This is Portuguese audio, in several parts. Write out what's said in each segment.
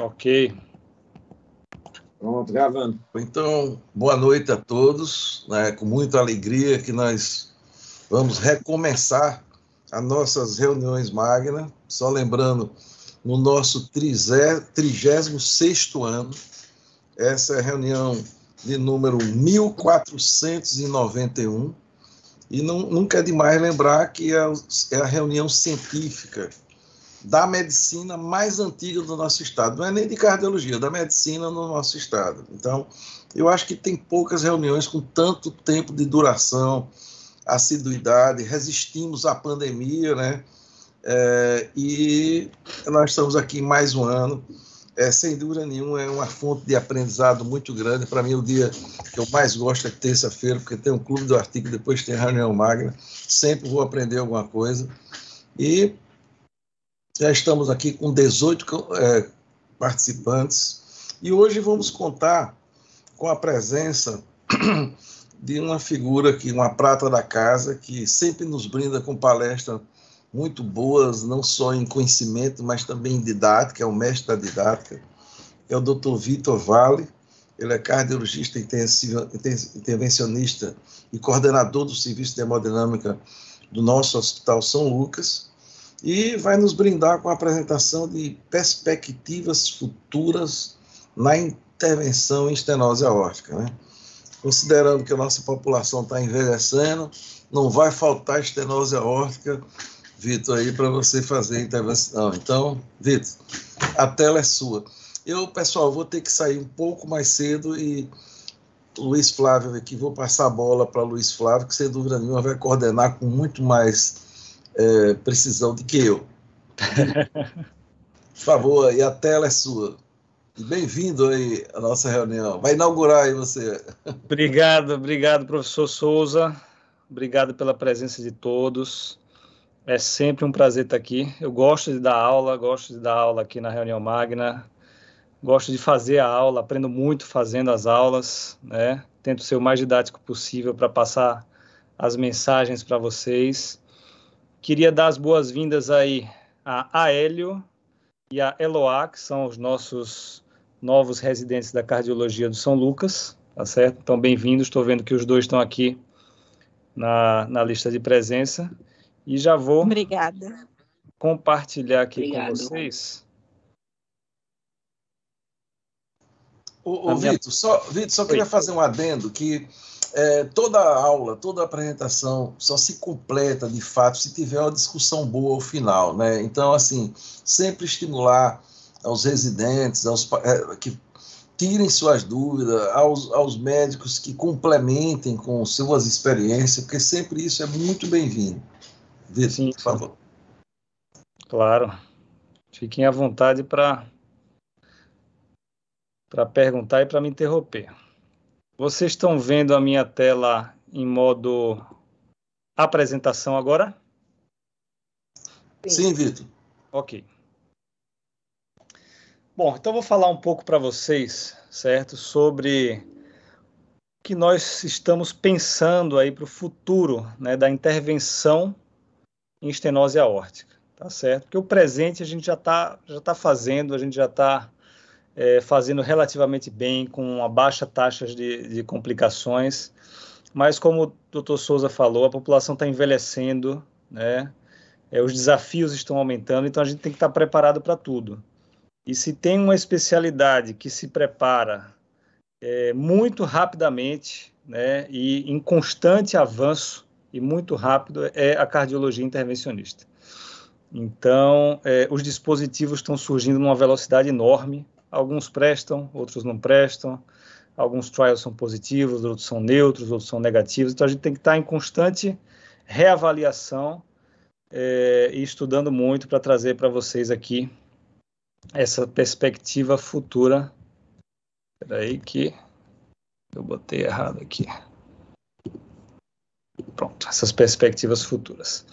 Ok. Pronto, gravando. Então, boa noite a todos. Né? Com muita alegria que nós vamos recomeçar as nossas reuniões magna. Só lembrando, no nosso 36 ano, essa é a reunião de número 1491. E não, nunca é demais lembrar que é, é a reunião científica da medicina mais antiga do nosso estado. Não é nem de cardiologia, da medicina no nosso estado. Então, eu acho que tem poucas reuniões com tanto tempo de duração, assiduidade. Resistimos à pandemia, né? É, e nós estamos aqui mais um ano. É, sem dúvida nenhuma, é uma fonte de aprendizado muito grande. Para mim, o dia que eu mais gosto é terça-feira, porque tem um clube do artigo, depois tem reunião magna. Sempre vou aprender alguma coisa. E já estamos aqui com 18 é, participantes e hoje vamos contar com a presença de uma figura aqui, uma prata da casa, que sempre nos brinda com palestras muito boas, não só em conhecimento, mas também em didática, é o mestre da didática, é o Dr. Vitor Vale, ele é cardiologista intervencionista e coordenador do Serviço de Hemodinâmica do nosso Hospital São Lucas, e vai nos brindar com a apresentação de perspectivas futuras na intervenção em estenose aórtica. Né? Considerando que a nossa população está envelhecendo, não vai faltar estenose aórtica, Vitor, aí para você fazer a intervenção. Então, Vitor, a tela é sua. Eu, pessoal, vou ter que sair um pouco mais cedo e Luiz Flávio aqui, vou passar a bola para Luiz Flávio, que sem dúvida nenhuma vai coordenar com muito mais é, precisão de que eu. Por favor, e a tela é sua. Bem-vindo aí à nossa reunião. Vai inaugurar aí você. Obrigado, obrigado, professor Souza. Obrigado pela presença de todos. É sempre um prazer estar aqui. Eu gosto de dar aula, gosto de dar aula aqui na Reunião Magna. Gosto de fazer a aula, aprendo muito fazendo as aulas, né? Tento ser o mais didático possível para passar as mensagens para vocês. Queria dar as boas-vindas aí a Aélio e a Eloá, que são os nossos novos residentes da cardiologia do São Lucas, tá certo? Então, bem-vindos, estou vendo que os dois estão aqui na, na lista de presença. E já vou Obrigada. compartilhar aqui Obrigado. com vocês. Ô, ô Vitor, só, Vitor, só queria fazer um adendo que é, toda aula, toda apresentação só se completa, de fato, se tiver uma discussão boa ao final, né? Então, assim, sempre estimular aos residentes, aos é, que tirem suas dúvidas, aos, aos médicos que complementem com suas experiências, porque sempre isso é muito bem-vindo. Vitor, Sim. por favor. Claro. Fiquem à vontade para para perguntar e para me interromper. Vocês estão vendo a minha tela em modo apresentação agora? Sim, Vitor. Ok. Bom, então vou falar um pouco para vocês, certo, sobre o que nós estamos pensando aí para o futuro né, da intervenção em estenose aórtica, tá certo? Porque o presente a gente já está já tá fazendo, a gente já está é, fazendo relativamente bem, com uma baixa taxa de, de complicações. Mas, como o doutor Souza falou, a população está envelhecendo, né? É, os desafios estão aumentando, então a gente tem que estar tá preparado para tudo. E se tem uma especialidade que se prepara é, muito rapidamente né, e em constante avanço e muito rápido é a cardiologia intervencionista. Então, é, os dispositivos estão surgindo numa velocidade enorme, alguns prestam, outros não prestam, alguns trials são positivos, outros são neutros, outros são negativos, então a gente tem que estar tá em constante reavaliação é, e estudando muito para trazer para vocês aqui essa perspectiva futura. Espera aí que eu botei errado aqui. Pronto, essas perspectivas futuras.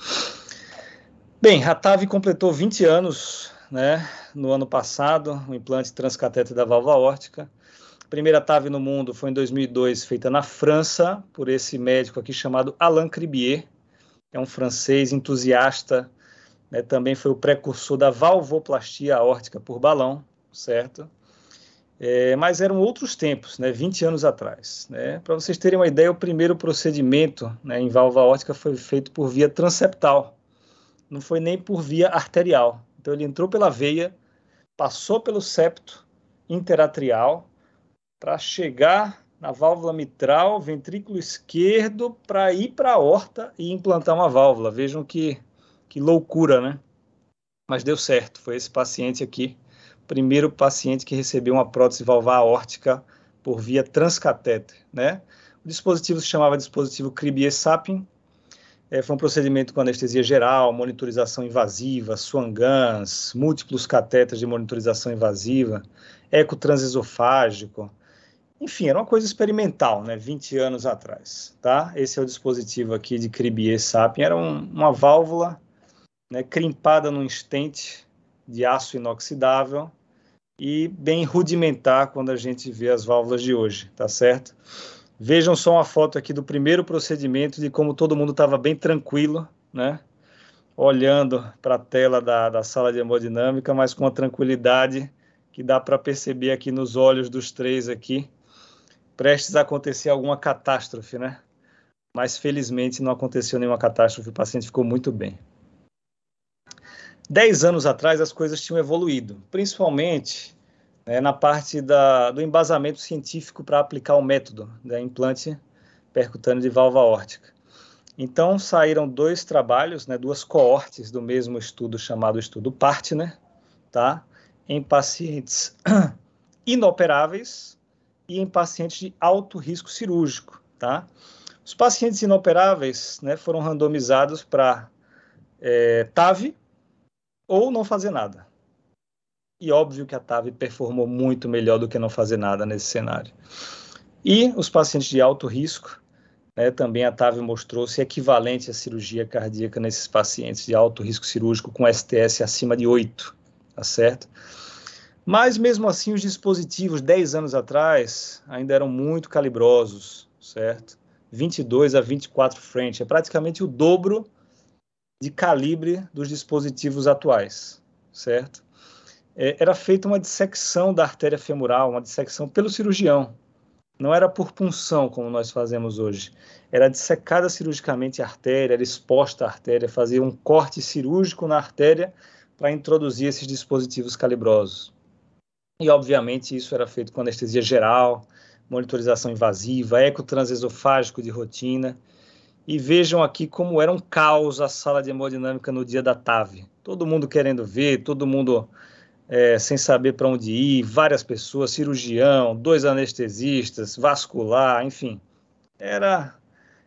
Bem, a Ratavi completou 20 anos né, no ano passado, o implante transcatéter da válvula aórtica. A primeira TAV no mundo foi em 2002, feita na França, por esse médico aqui chamado Alain Cribier, é um francês entusiasta, né, também foi o precursor da valvoplastia aórtica por balão, certo? É, mas eram outros tempos, né, 20 anos atrás. Né? Para vocês terem uma ideia, o primeiro procedimento né, em válvula aórtica foi feito por via transeptal, não foi nem por via arterial. Então ele entrou pela veia, passou pelo septo interatrial para chegar na válvula mitral, ventrículo esquerdo, para ir para a horta e implantar uma válvula. Vejam que, que loucura, né? Mas deu certo. Foi esse paciente aqui, primeiro paciente que recebeu uma prótese valvar aórtica por via transcatéter, né? O dispositivo se chamava dispositivo Cribier Sapin, é, foi um procedimento com anestesia geral, monitorização invasiva, swangans, múltiplos catetas de monitorização invasiva, eco transesofágico. Enfim, era uma coisa experimental, né? 20 anos atrás, tá? Esse é o dispositivo aqui de Cribier Sapien. Era um, uma válvula né, crimpada num estente de aço inoxidável e bem rudimentar quando a gente vê as válvulas de hoje, tá certo? Vejam só uma foto aqui do primeiro procedimento, de como todo mundo estava bem tranquilo, né? Olhando para a tela da, da sala de hemodinâmica, mas com a tranquilidade que dá para perceber aqui nos olhos dos três aqui, prestes a acontecer alguma catástrofe, né? Mas felizmente não aconteceu nenhuma catástrofe, o paciente ficou muito bem. Dez anos atrás as coisas tinham evoluído, principalmente né, na parte da, do embasamento científico para aplicar o método da né, implante percutâneo de valva órtica. Então saíram dois trabalhos, né, duas coortes do mesmo estudo chamado estudo Partner, né, tá? Em pacientes inoperáveis e em pacientes de alto risco cirúrgico, tá? Os pacientes inoperáveis, né, foram randomizados para é, eh, TAV ou não fazer nada, e óbvio que a TAV performou muito melhor do que não fazer nada nesse cenário. E os pacientes de alto risco, né, também a TAV mostrou-se equivalente à cirurgia cardíaca nesses pacientes de alto risco cirúrgico com STS acima de 8, tá certo? Mas mesmo assim, os dispositivos 10 anos atrás ainda eram muito calibrosos, certo? 22 a 24 frente, é praticamente o dobro de calibre dos dispositivos atuais, certo? é, era feita uma dissecção da artéria femoral, uma dissecção pelo cirurgião. Não era por punção, como nós fazemos hoje. Era dissecada cirurgicamente a artéria, era exposta a artéria, fazia um corte cirúrgico na artéria para introduzir esses dispositivos calibrosos. E, obviamente, isso era feito com anestesia geral, monitorização invasiva, eco transesofágico de rotina. E vejam aqui como era um caos a sala de hemodinâmica no dia da TAV. Todo mundo querendo ver, todo mundo é, sem saber para onde ir, várias pessoas, cirurgião, dois anestesistas, vascular, enfim. Era,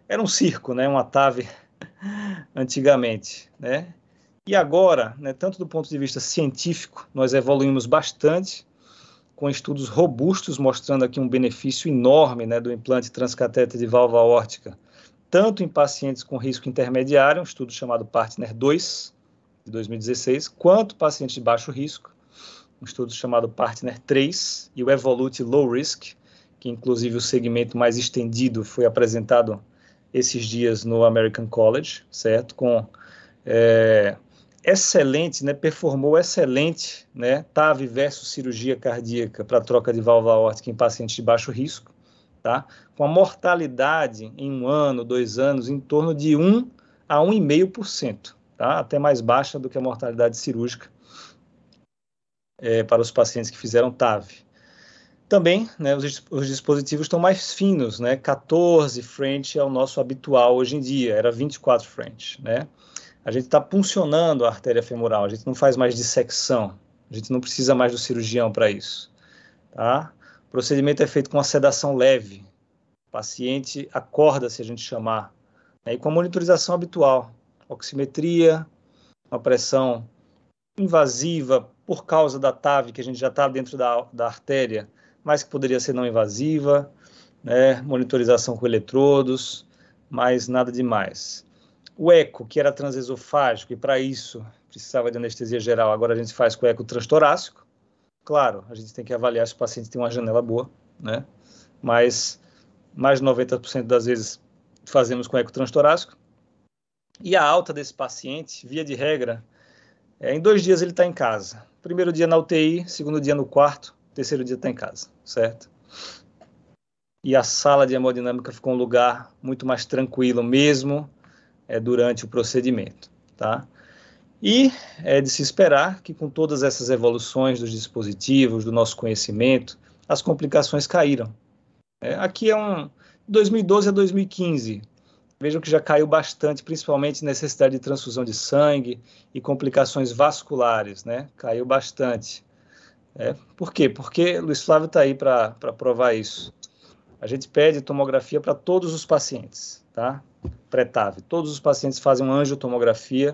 era um circo, né? uma TAVE antigamente. Né? E agora, né, tanto do ponto de vista científico, nós evoluímos bastante com estudos robustos mostrando aqui um benefício enorme né, do implante transcatéter de válvula órtica, tanto em pacientes com risco intermediário, um estudo chamado Partner 2, de 2016, quanto pacientes de baixo risco um estudo chamado Partner 3 e o Evolute Low Risk, que inclusive o segmento mais estendido foi apresentado esses dias no American College, certo? Com é, excelente, né? Performou excelente, né? TAV versus cirurgia cardíaca para troca de válvula aórtica em pacientes de baixo risco, tá? Com a mortalidade em um ano, dois anos, em torno de 1 a 1,5%, tá? Até mais baixa do que a mortalidade cirúrgica é, para os pacientes que fizeram TAV. Também, né, os, os, dispositivos estão mais finos, né, 14 frente ao nosso habitual hoje em dia, era 24 frente, né? A gente está puncionando a artéria femoral, a gente não faz mais dissecção, a gente não precisa mais do cirurgião para isso, tá? O procedimento é feito com uma sedação leve, o paciente acorda se a gente chamar, né, e com a monitorização habitual, oximetria, uma pressão invasiva por causa da TAV, que a gente já está dentro da, da artéria, mas que poderia ser não invasiva, né? monitorização com eletrodos, mas nada demais. O eco, que era transesofágico, e para isso precisava de anestesia geral, agora a gente faz com eco transtorácico. Claro, a gente tem que avaliar se o paciente tem uma janela boa, né? mas mais de 90% das vezes fazemos com eco transtorácico. E a alta desse paciente, via de regra, é, em dois dias ele está em casa primeiro dia na UTI, segundo dia no quarto, terceiro dia está em casa, certo? E a sala de hemodinâmica ficou um lugar muito mais tranquilo mesmo é, durante o procedimento, tá? E é de se esperar que com todas essas evoluções dos dispositivos, do nosso conhecimento, as complicações caíram. É, aqui é um 2012 a 2015, Vejam que já caiu bastante, principalmente necessidade de transfusão de sangue e complicações vasculares, né? Caiu bastante. É, por quê? Porque Luiz Flávio está aí para provar isso. A gente pede tomografia para todos os pacientes, tá? Pretave. Todos os pacientes fazem uma angiotomografia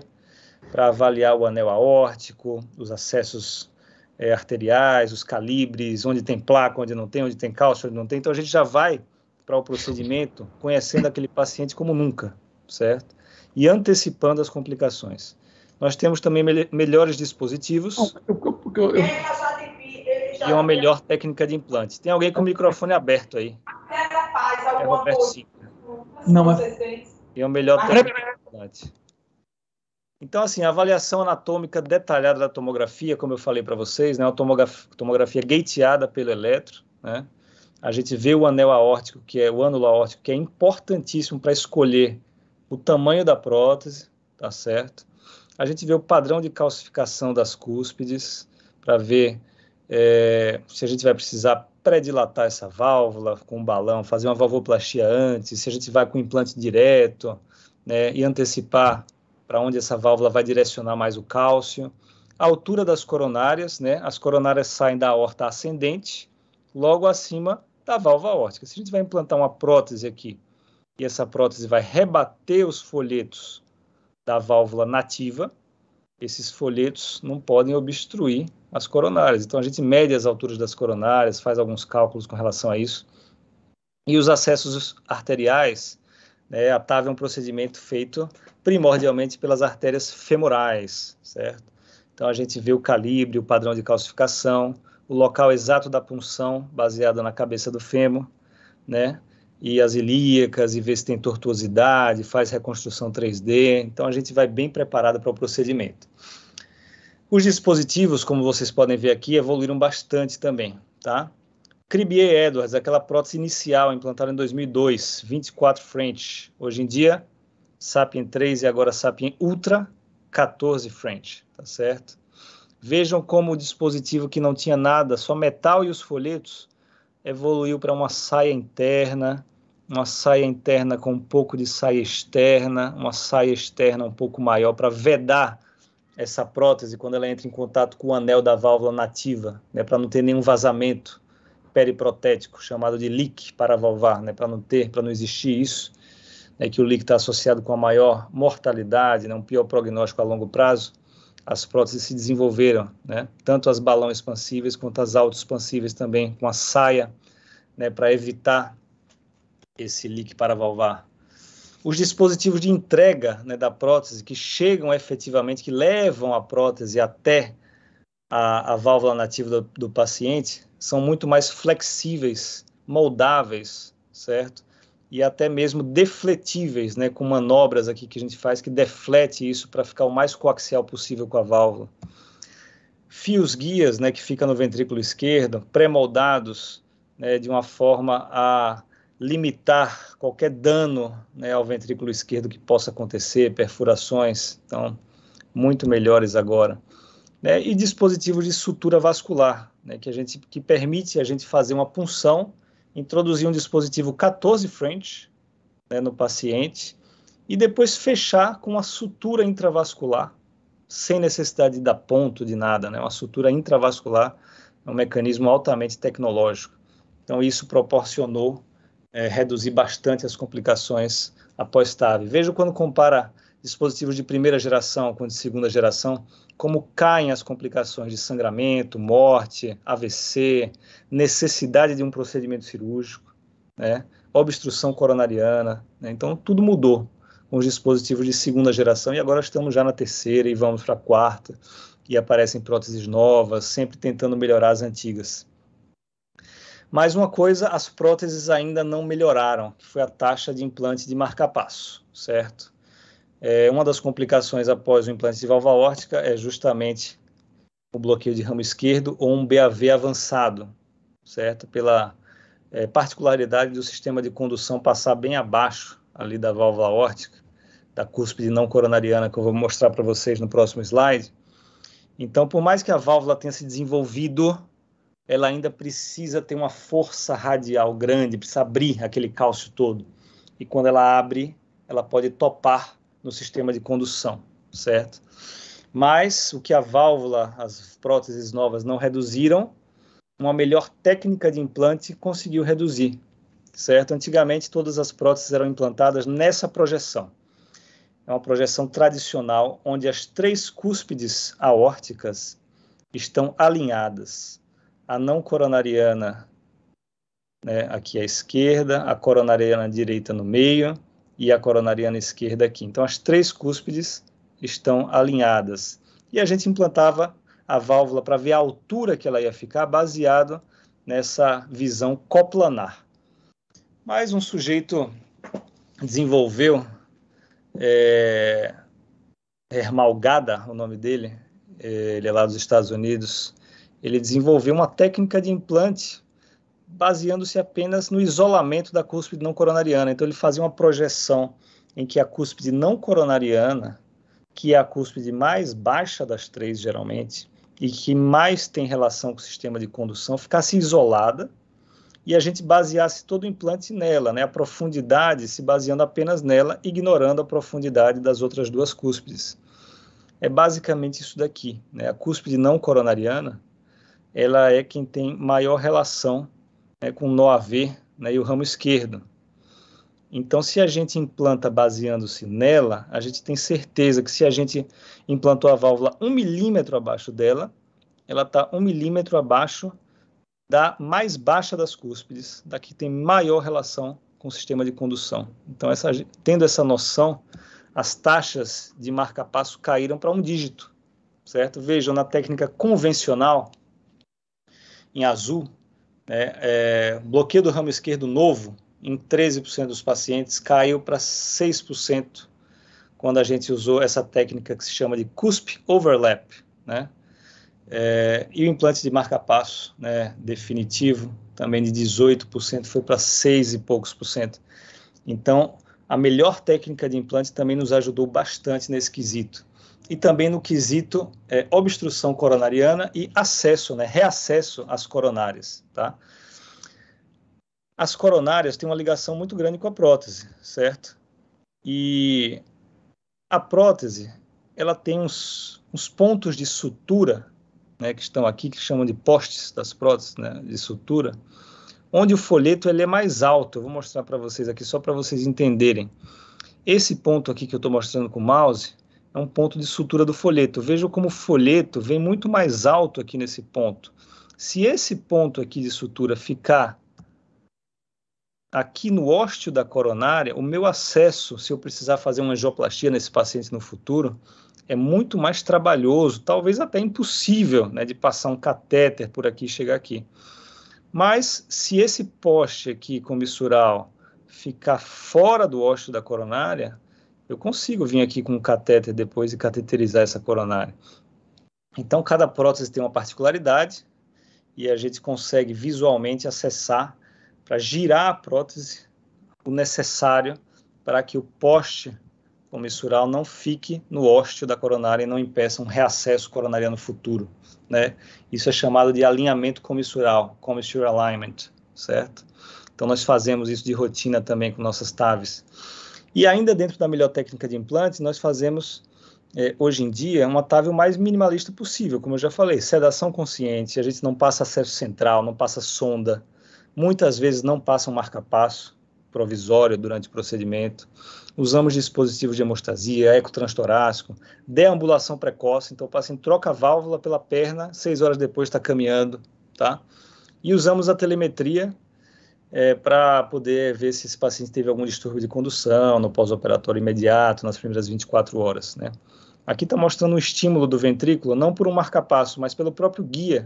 para avaliar o anel aórtico, os acessos é, arteriais, os calibres, onde tem placa, onde não tem, onde tem cálcio, onde não tem. Então a gente já vai para o procedimento, conhecendo aquele paciente como nunca, certo? E antecipando as complicações. Nós temos também me melhores dispositivos. Eu, eu, eu, e uma melhor técnica de implante. Tem alguém com o microfone aberto aí? É Roberto Sim. Não, mas... E uma melhor técnica de implante. Então, assim, a avaliação anatômica detalhada da tomografia, como eu falei para vocês, né, a tomografia, tomografia gateada pelo eletro, né, a gente vê o anel aórtico, que é o ânulo aórtico, que é importantíssimo para escolher o tamanho da prótese, tá certo? A gente vê o padrão de calcificação das cúspides, para ver é, se a gente vai precisar pré-dilatar essa válvula com um balão, fazer uma valvoplastia antes, se a gente vai com implante direto, né, e antecipar para onde essa válvula vai direcionar mais o cálcio. A altura das coronárias, né? As coronárias saem da aorta ascendente, logo acima da tá, válvula órtica. Se a gente vai implantar uma prótese aqui e essa prótese vai rebater os folhetos da válvula nativa, esses folhetos não podem obstruir as coronárias. Então a gente mede as alturas das coronárias, faz alguns cálculos com relação a isso. E os acessos arteriais, né, a TAV é um procedimento feito primordialmente pelas artérias femorais, certo? Então a gente vê o calibre, o padrão de calcificação, o local exato da punção, baseada na cabeça do fêmur, né? E as ilíacas, e ver se tem tortuosidade, faz reconstrução 3D. Então, a gente vai bem preparado para o procedimento. Os dispositivos, como vocês podem ver aqui, evoluíram bastante também, tá? Cribier Edwards, aquela prótese inicial implantada em 2002, 24 French. Hoje em dia, Sapien 3 e agora Sapien Ultra, 14 French, tá certo? Vejam como o dispositivo que não tinha nada, só metal e os folhetos, evoluiu para uma saia interna, uma saia interna com um pouco de saia externa, uma saia externa um pouco maior para vedar essa prótese quando ela entra em contato com o anel da válvula nativa, né, para não ter nenhum vazamento periprotético chamado de leak valvar né, para não ter, para não existir isso, né, que o leak está associado com a maior mortalidade, né, um pior prognóstico a longo prazo as próteses se desenvolveram, né? tanto as balão expansíveis quanto as autoexpansíveis também, com a saia, né, para evitar esse leak para valvar. Os dispositivos de entrega né, da prótese que chegam efetivamente, que levam a prótese até a, a válvula nativa do, do paciente, são muito mais flexíveis, moldáveis, certo? e até mesmo defletíveis, né, com manobras aqui que a gente faz que deflete isso para ficar o mais coaxial possível com a válvula. Fios guias, né, que fica no ventrículo esquerdo, pré-moldados né, de uma forma a limitar qualquer dano né, ao ventrículo esquerdo que possa acontecer, perfurações, então muito melhores agora. Né, e dispositivos de sutura vascular, né, que, a gente, que permite a gente fazer uma punção introduzir um dispositivo 14 French né, no paciente e depois fechar com uma sutura intravascular, sem necessidade de dar ponto de nada, né? Uma sutura intravascular é um mecanismo altamente tecnológico. Então, isso proporcionou é, reduzir bastante as complicações após TAV. Veja quando compara dispositivos de primeira geração com de segunda geração, como caem as complicações de sangramento, morte, AVC, necessidade de um procedimento cirúrgico, né? obstrução coronariana. Né? Então, tudo mudou com os dispositivos de segunda geração e agora estamos já na terceira e vamos para a quarta. E aparecem próteses novas, sempre tentando melhorar as antigas. Mais uma coisa, as próteses ainda não melhoraram, que foi a taxa de implante de marca-passo, certo? É, uma das complicações após o implante de valva órtica é justamente o bloqueio de ramo esquerdo ou um BAV avançado, certo? Pela é, particularidade do sistema de condução passar bem abaixo ali da válvula órtica, da cúspide não coronariana que eu vou mostrar para vocês no próximo slide. Então, por mais que a válvula tenha se desenvolvido, ela ainda precisa ter uma força radial grande, precisa abrir aquele cálcio todo. E quando ela abre, ela pode topar no sistema de condução, certo? Mas o que a válvula, as próteses novas não reduziram, uma melhor técnica de implante conseguiu reduzir, certo? Antigamente todas as próteses eram implantadas nessa projeção. É uma projeção tradicional onde as três cúspides aórticas estão alinhadas. A não coronariana né, aqui à esquerda, a coronariana à direita no meio e a coronariana esquerda aqui. Então, as três cúspides estão alinhadas. E a gente implantava a válvula para ver a altura que ela ia ficar, baseado nessa visão coplanar. Mas um sujeito desenvolveu é, Hermalgada, o nome dele, é, ele é lá dos Estados Unidos, ele desenvolveu uma técnica de implante baseando-se apenas no isolamento da cúspide não coronariana. Então, ele fazia uma projeção em que a cúspide não coronariana, que é a cúspide mais baixa das três, geralmente, e que mais tem relação com o sistema de condução, ficasse isolada e a gente baseasse todo o implante nela, né? a profundidade se baseando apenas nela, ignorando a profundidade das outras duas cúspides. É basicamente isso daqui. Né? A cúspide não coronariana, ela é quem tem maior relação é, com nó AV né, e o ramo esquerdo. Então, se a gente implanta baseando-se nela, a gente tem certeza que se a gente implantou a válvula um milímetro abaixo dela, ela está um milímetro abaixo da mais baixa das cúspides, da que tem maior relação com o sistema de condução. Então, essa, tendo essa noção, as taxas de marca-passo caíram para um dígito, certo? Vejam, na técnica convencional, em azul, né? É, bloqueio do ramo esquerdo novo em 13% dos pacientes caiu para 6% quando a gente usou essa técnica que se chama de CUSP overlap, né? É, e o implante de marca-passo, né, definitivo, também de 18% foi para 6 e poucos por cento. Então, a melhor técnica de implante também nos ajudou bastante nesse quesito e também no quesito é, obstrução coronariana e acesso, né, reacesso às coronárias, tá? As coronárias têm uma ligação muito grande com a prótese, certo? E a prótese, ela tem uns, uns pontos de sutura, né, que estão aqui, que chamam de postes das próteses, né, de sutura, onde o folheto ele é mais alto. Eu vou mostrar para vocês aqui, só para vocês entenderem. Esse ponto aqui que eu estou mostrando com o mouse, é um ponto de sutura do folheto. Veja como o folheto vem muito mais alto aqui nesse ponto. Se esse ponto aqui de sutura ficar aqui no ósteo da coronária, o meu acesso, se eu precisar fazer uma angioplastia nesse paciente no futuro, é muito mais trabalhoso, talvez até impossível, né, de passar um catéter por aqui e chegar aqui. Mas se esse poste aqui comissural ficar fora do ósteo da coronária, eu consigo vir aqui com um catéter depois e cateterizar essa coronária. Então, cada prótese tem uma particularidade e a gente consegue visualmente acessar para girar a prótese o necessário para que o poste comissural não fique no hósteo da coronária e não impeça um reacesso coronariano futuro, né? Isso é chamado de alinhamento comissural, commissure alignment, certo? Então nós fazemos isso de rotina também com nossas TAVs. E ainda dentro da melhor técnica de implantes, nós fazemos é, hoje em dia um atalho mais minimalista possível, como eu já falei, sedação consciente, a gente não passa acesso central, não passa sonda, muitas vezes não passa um marca-passo provisório durante o procedimento, usamos dispositivos de hemostasia, ecotranstorácico, deambulação precoce, então o paciente troca a válvula pela perna, seis horas depois está caminhando, tá? E usamos a telemetria é, para poder ver se esse paciente teve algum distúrbio de condução no pós-operatório imediato, nas primeiras 24 horas. Né? Aqui está mostrando um estímulo do ventrículo, não por um marcapasso, mas pelo próprio guia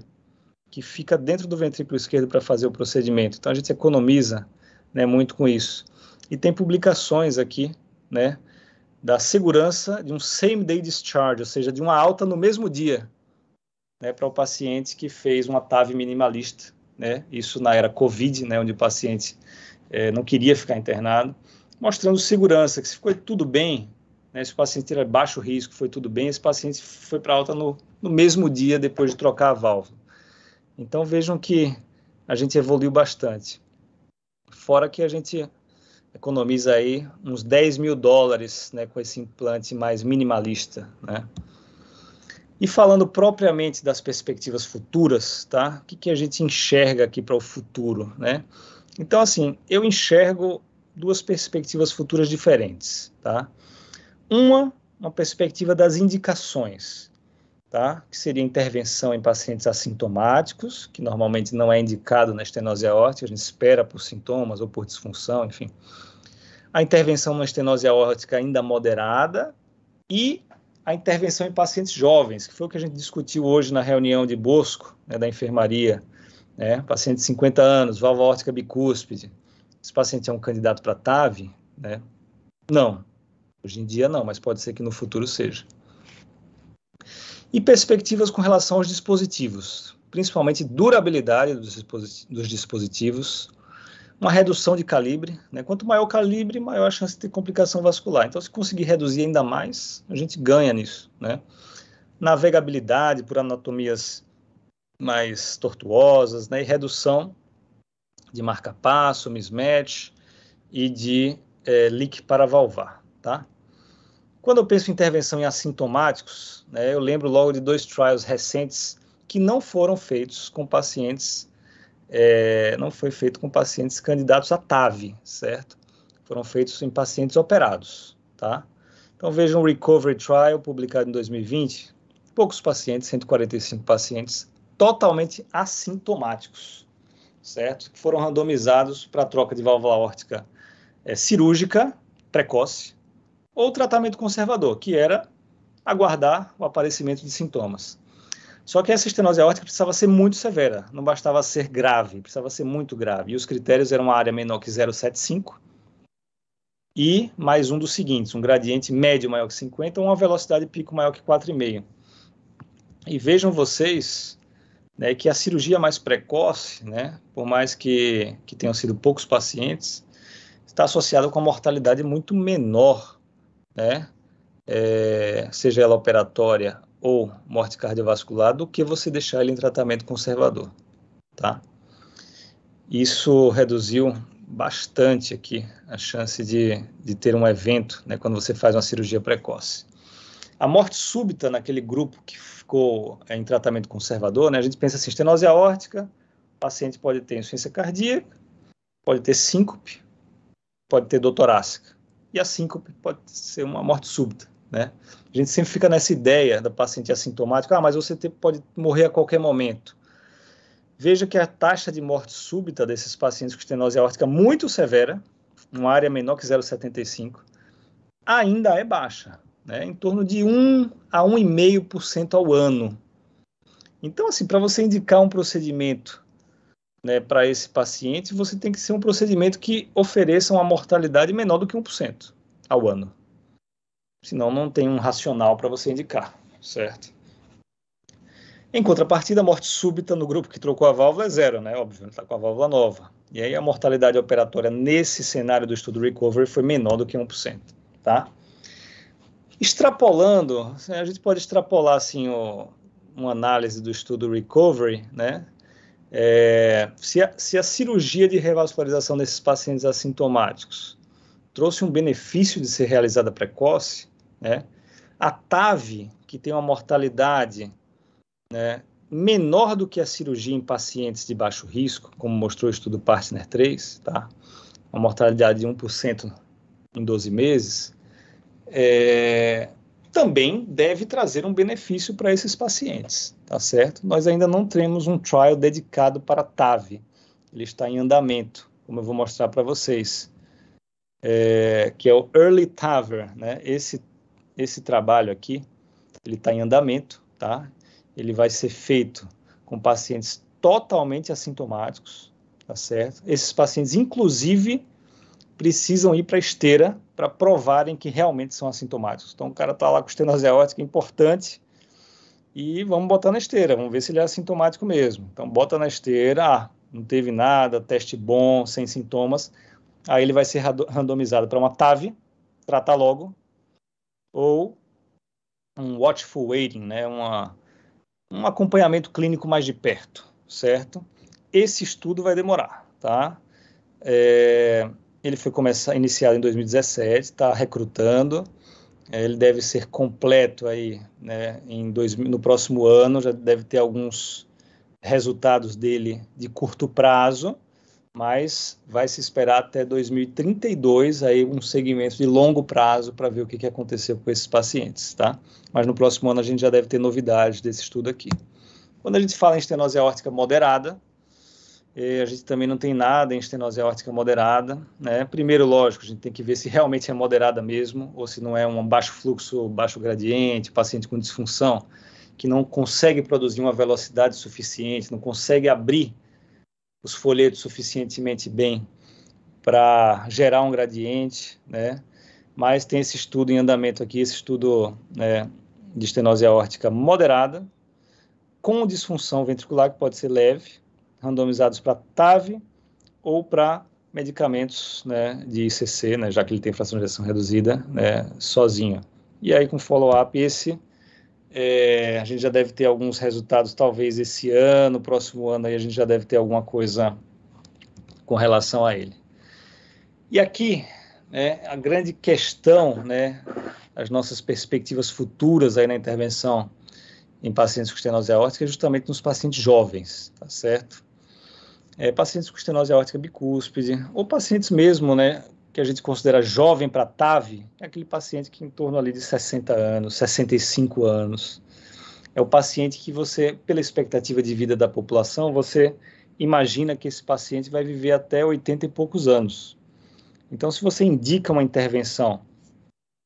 que fica dentro do ventrículo esquerdo para fazer o procedimento. Então a gente economiza né, muito com isso. E tem publicações aqui, né, da segurança de um same day discharge, ou seja, de uma alta no mesmo dia, né, para o paciente que fez uma TAV minimalista né? Isso na era Covid, né? Onde o paciente é, não queria ficar internado, mostrando segurança, que se ficou tudo bem, né? Se o paciente tiver baixo risco, foi tudo bem, esse paciente foi para alta no, no mesmo dia depois de trocar a válvula. Então vejam que a gente evoluiu bastante. Fora que a gente economiza aí uns 10 mil dólares né, com esse implante mais minimalista, né? E falando propriamente das perspectivas futuras, tá? O que, que a gente enxerga aqui para o futuro, né? Então, assim, eu enxergo duas perspectivas futuras diferentes, tá? Uma, uma perspectiva das indicações, tá? Que seria intervenção em pacientes assintomáticos, que normalmente não é indicado na estenose aórtica, a gente espera por sintomas ou por disfunção, enfim. A intervenção na estenose aórtica ainda moderada e a intervenção em pacientes jovens, que foi o que a gente discutiu hoje na reunião de Bosco, né, da enfermaria, né, paciente de 50 anos, válvula órtica bicúspide, esse paciente é um candidato para TAV? Né? Não, hoje em dia não, mas pode ser que no futuro seja. E perspectivas com relação aos dispositivos, principalmente durabilidade dos dispositivos, uma redução de calibre. Né? Quanto maior o calibre, maior a chance de complicação vascular. Então, se conseguir reduzir ainda mais, a gente ganha nisso. Né? Navegabilidade por anatomias mais tortuosas né? e redução de marca-passo, mismatch e de é, leak para valvar. Tá? Quando eu penso em intervenção em assintomáticos, né, eu lembro logo de dois trials recentes que não foram feitos com pacientes é, não foi feito com pacientes candidatos a TAV, certo? Foram feitos em pacientes operados, tá? Então vejam o Recovery Trial, publicado em 2020, poucos pacientes, 145 pacientes, totalmente assintomáticos, certo? Que foram randomizados para troca de válvula órtica é, cirúrgica, precoce, ou tratamento conservador, que era aguardar o aparecimento de sintomas. Só que essa estenose aórtica precisava ser muito severa, não bastava ser grave, precisava ser muito grave. E os critérios eram uma área menor que 0,75 e mais um dos seguintes, um gradiente médio maior que 50 ou uma velocidade pico maior que 4,5. E vejam vocês né, que a cirurgia mais precoce, né, por mais que, que tenham sido poucos pacientes, está associada com a mortalidade muito menor, né, é, seja ela operatória ou morte cardiovascular do que você deixar ele em tratamento conservador, tá? Isso reduziu bastante aqui a chance de, de ter um evento, né, quando você faz uma cirurgia precoce. A morte súbita naquele grupo que ficou é, em tratamento conservador, né, a gente pensa assim, estenose aórtica, o paciente pode ter insuficiência cardíaca, pode ter síncope, pode ter dor torácica. E a síncope pode ser uma morte súbita. Né? A gente sempre fica nessa ideia da paciente assintomática, ah, mas você pode morrer a qualquer momento. Veja que a taxa de morte súbita desses pacientes com estenose aórtica muito severa, uma área menor que 0,75, ainda é baixa, né? em torno de 1 a 1,5% ao ano. Então, assim, para você indicar um procedimento né, para esse paciente, você tem que ser um procedimento que ofereça uma mortalidade menor do que 1% ao ano senão não tem um racional para você indicar, certo? Em contrapartida, a morte súbita no grupo que trocou a válvula é zero, né? Óbvio, ele está com a válvula nova. E aí a mortalidade operatória nesse cenário do estudo recovery foi menor do que 1%, tá? Extrapolando, assim, a gente pode extrapolar, assim, o, uma análise do estudo recovery, né? É, se, a, se a cirurgia de revascularização desses pacientes assintomáticos trouxe um benefício de ser realizada precoce, né? A TAV, que tem uma mortalidade né, menor do que a cirurgia em pacientes de baixo risco, como mostrou o estudo Partner 3, tá? uma mortalidade de 1% em 12 meses, é, também deve trazer um benefício para esses pacientes, tá certo? Nós ainda não temos um trial dedicado para TAV, ele está em andamento, como eu vou mostrar para vocês, é, que é o Early TAVR, né? Esse esse trabalho aqui, ele está em andamento, tá? Ele vai ser feito com pacientes totalmente assintomáticos, tá certo? Esses pacientes, inclusive, precisam ir para a esteira para provarem que realmente são assintomáticos. Então, o cara está lá com estenose aórtica, importante, e vamos botar na esteira, vamos ver se ele é assintomático mesmo. Então, bota na esteira, ah, não teve nada, teste bom, sem sintomas, aí ele vai ser randomizado para uma TAV, tratar logo, ou um watchful waiting, né? Uma, um acompanhamento clínico mais de perto, certo? Esse estudo vai demorar, tá? É, ele foi começar, iniciado em 2017, está recrutando. É, ele deve ser completo aí, né? Em dois, no próximo ano já deve ter alguns resultados dele de curto prazo mas vai se esperar até 2032 aí um segmento de longo prazo para ver o que, que aconteceu com esses pacientes, tá? Mas no próximo ano a gente já deve ter novidades desse estudo aqui. Quando a gente fala em estenose aórtica moderada, eh, a gente também não tem nada em estenose aórtica moderada, né? Primeiro, lógico, a gente tem que ver se realmente é moderada mesmo ou se não é um baixo fluxo, baixo gradiente, paciente com disfunção que não consegue produzir uma velocidade suficiente, não consegue abrir os folhetos suficientemente bem para gerar um gradiente, né? Mas tem esse estudo em andamento aqui, esse estudo né, de estenose aórtica moderada, com disfunção ventricular que pode ser leve, randomizados para TAV ou para medicamentos né, de ICC, né, já que ele tem fração de ejeção reduzida, né, sozinho. E aí com follow-up esse é, a gente já deve ter alguns resultados, talvez esse ano, próximo ano, aí a gente já deve ter alguma coisa com relação a ele. E aqui, né, a grande questão, né, as nossas perspectivas futuras aí na intervenção em pacientes com estenose aórtica é justamente nos pacientes jovens, tá certo? É, pacientes com estenose aórtica bicúspide, ou pacientes mesmo, né, que a gente considera jovem para TAV, é aquele paciente que em torno ali de 60 anos, 65 anos. É o paciente que você, pela expectativa de vida da população, você imagina que esse paciente vai viver até 80 e poucos anos. Então, se você indica uma intervenção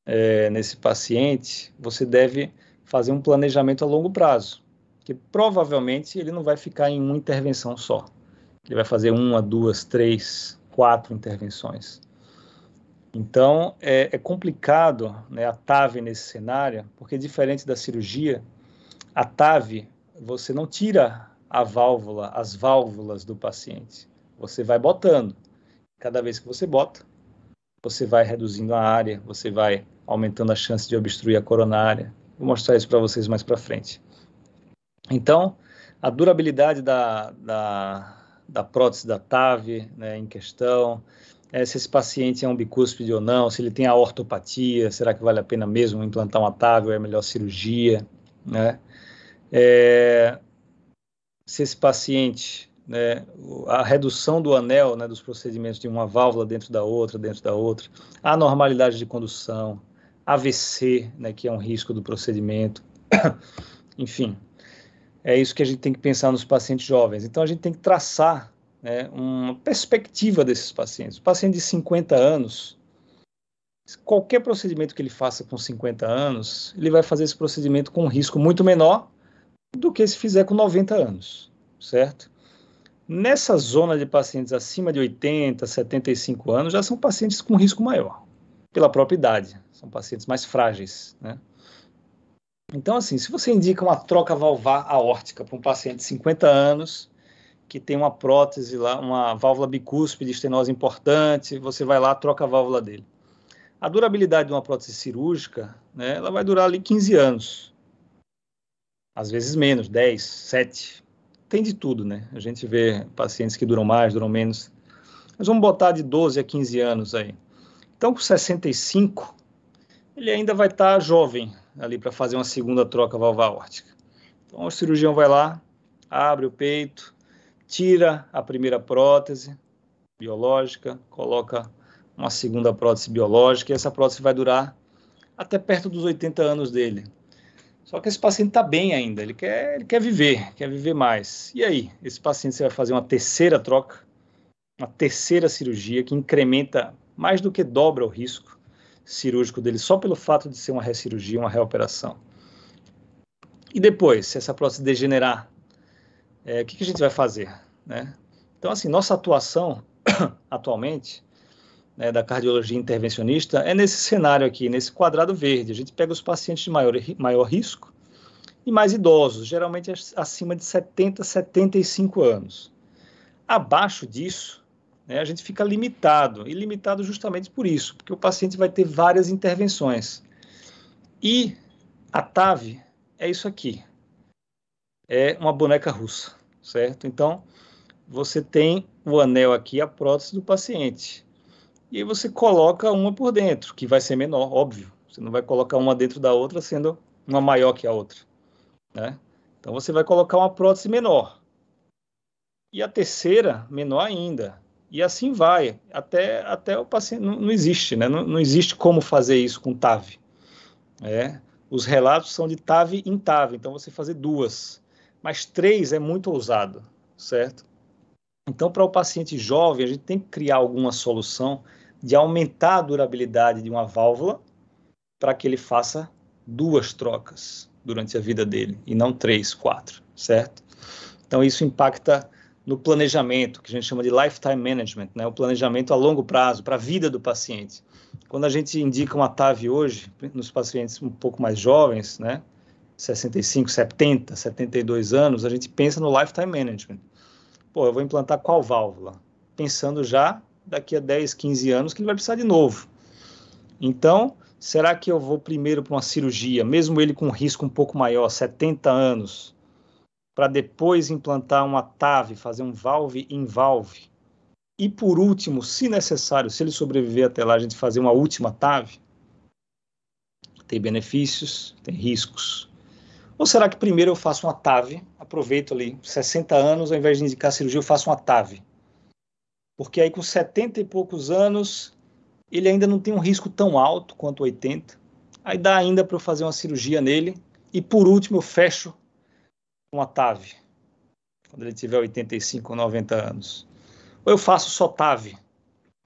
é, nesse paciente, você deve fazer um planejamento a longo prazo, que provavelmente ele não vai ficar em uma intervenção só. Ele vai fazer uma, duas, três, quatro intervenções. Então, é, é complicado né, a TAV nesse cenário, porque diferente da cirurgia, a TAV, você não tira a válvula, as válvulas do paciente. Você vai botando. Cada vez que você bota, você vai reduzindo a área, você vai aumentando a chance de obstruir a coronária. Vou mostrar isso para vocês mais para frente. Então, a durabilidade da, da, da prótese da TAV né, em questão, é, se esse paciente é um bicúspide ou não, se ele tem a ortopatia, será que vale a pena mesmo implantar um atável, é melhor cirurgia, né? É, se esse paciente, né, a redução do anel, né, dos procedimentos de uma válvula dentro da outra, dentro da outra, a normalidade de condução, AVC, né, que é um risco do procedimento, enfim, é isso que a gente tem que pensar nos pacientes jovens. Então a gente tem que traçar né, uma perspectiva desses pacientes. O paciente de 50 anos, qualquer procedimento que ele faça com 50 anos, ele vai fazer esse procedimento com um risco muito menor do que se fizer com 90 anos, certo? Nessa zona de pacientes acima de 80, 75 anos, já são pacientes com risco maior, pela própria idade, são pacientes mais frágeis, né? Então, assim, se você indica uma troca valvar aórtica para um paciente de 50 anos, que tem uma prótese lá, uma válvula bicúspide estenose importante, você vai lá, troca a válvula dele. A durabilidade de uma prótese cirúrgica, né, ela vai durar ali 15 anos. Às vezes menos, 10, 7. Tem de tudo, né? A gente vê pacientes que duram mais, duram menos. Mas vamos botar de 12 a 15 anos aí. Então, com 65, ele ainda vai estar tá jovem ali para fazer uma segunda troca valva aórtica. Então, o cirurgião vai lá, abre o peito, tira a primeira prótese biológica, coloca uma segunda prótese biológica e essa prótese vai durar até perto dos 80 anos dele. Só que esse paciente está bem ainda, ele quer, ele quer viver, quer viver mais. E aí, esse paciente você vai fazer uma terceira troca, uma terceira cirurgia que incrementa mais do que dobra o risco cirúrgico dele só pelo fato de ser uma recirurgia, uma reoperação. E depois, se essa prótese degenerar é, o que, que, a gente vai fazer? Né? Então, assim, nossa atuação atualmente né, da cardiologia intervencionista é nesse cenário aqui, nesse quadrado verde. A gente pega os pacientes de maior, maior risco e mais idosos, geralmente acima de 70, 75 anos. Abaixo disso, né, a gente fica limitado, e limitado justamente por isso, porque o paciente vai ter várias intervenções. E a TAV é isso aqui, é uma boneca russa, certo? Então, você tem o anel aqui, a prótese do paciente. E aí você coloca uma por dentro, que vai ser menor, óbvio. Você não vai colocar uma dentro da outra, sendo uma maior que a outra. Né? Então, você vai colocar uma prótese menor. E a terceira, menor ainda. E assim vai, até, até o paciente. Não, não existe, né? Não, não, existe como fazer isso com TAV. É? Os relatos são de TAV em TAV, então você fazer duas mas três é muito ousado, certo? Então, para o paciente jovem, a gente tem que criar alguma solução de aumentar a durabilidade de uma válvula para que ele faça duas trocas durante a vida dele e não três, quatro, certo? Então, isso impacta no planejamento, que a gente chama de lifetime management, né? o planejamento a longo prazo, para a vida do paciente. Quando a gente indica uma TAV hoje, nos pacientes um pouco mais jovens, né? 65, 70, 72 anos, a gente pensa no lifetime management. Pô, eu vou implantar qual válvula? Pensando já daqui a 10, 15 anos que ele vai precisar de novo. Então, será que eu vou primeiro para uma cirurgia, mesmo ele com um risco um pouco maior, 70 anos, para depois implantar uma TAV, fazer um valve em valve? E por último, se necessário, se ele sobreviver até lá, a gente fazer uma última TAV? Tem benefícios, tem riscos. Ou será que primeiro eu faço uma TAV, aproveito ali 60 anos, ao invés de indicar cirurgia, eu faço uma TAV? Porque aí com 70 e poucos anos, ele ainda não tem um risco tão alto quanto 80. Aí dá ainda para eu fazer uma cirurgia nele. E por último, eu fecho uma TAV, quando ele tiver 85 ou 90 anos. Ou eu faço só TAV,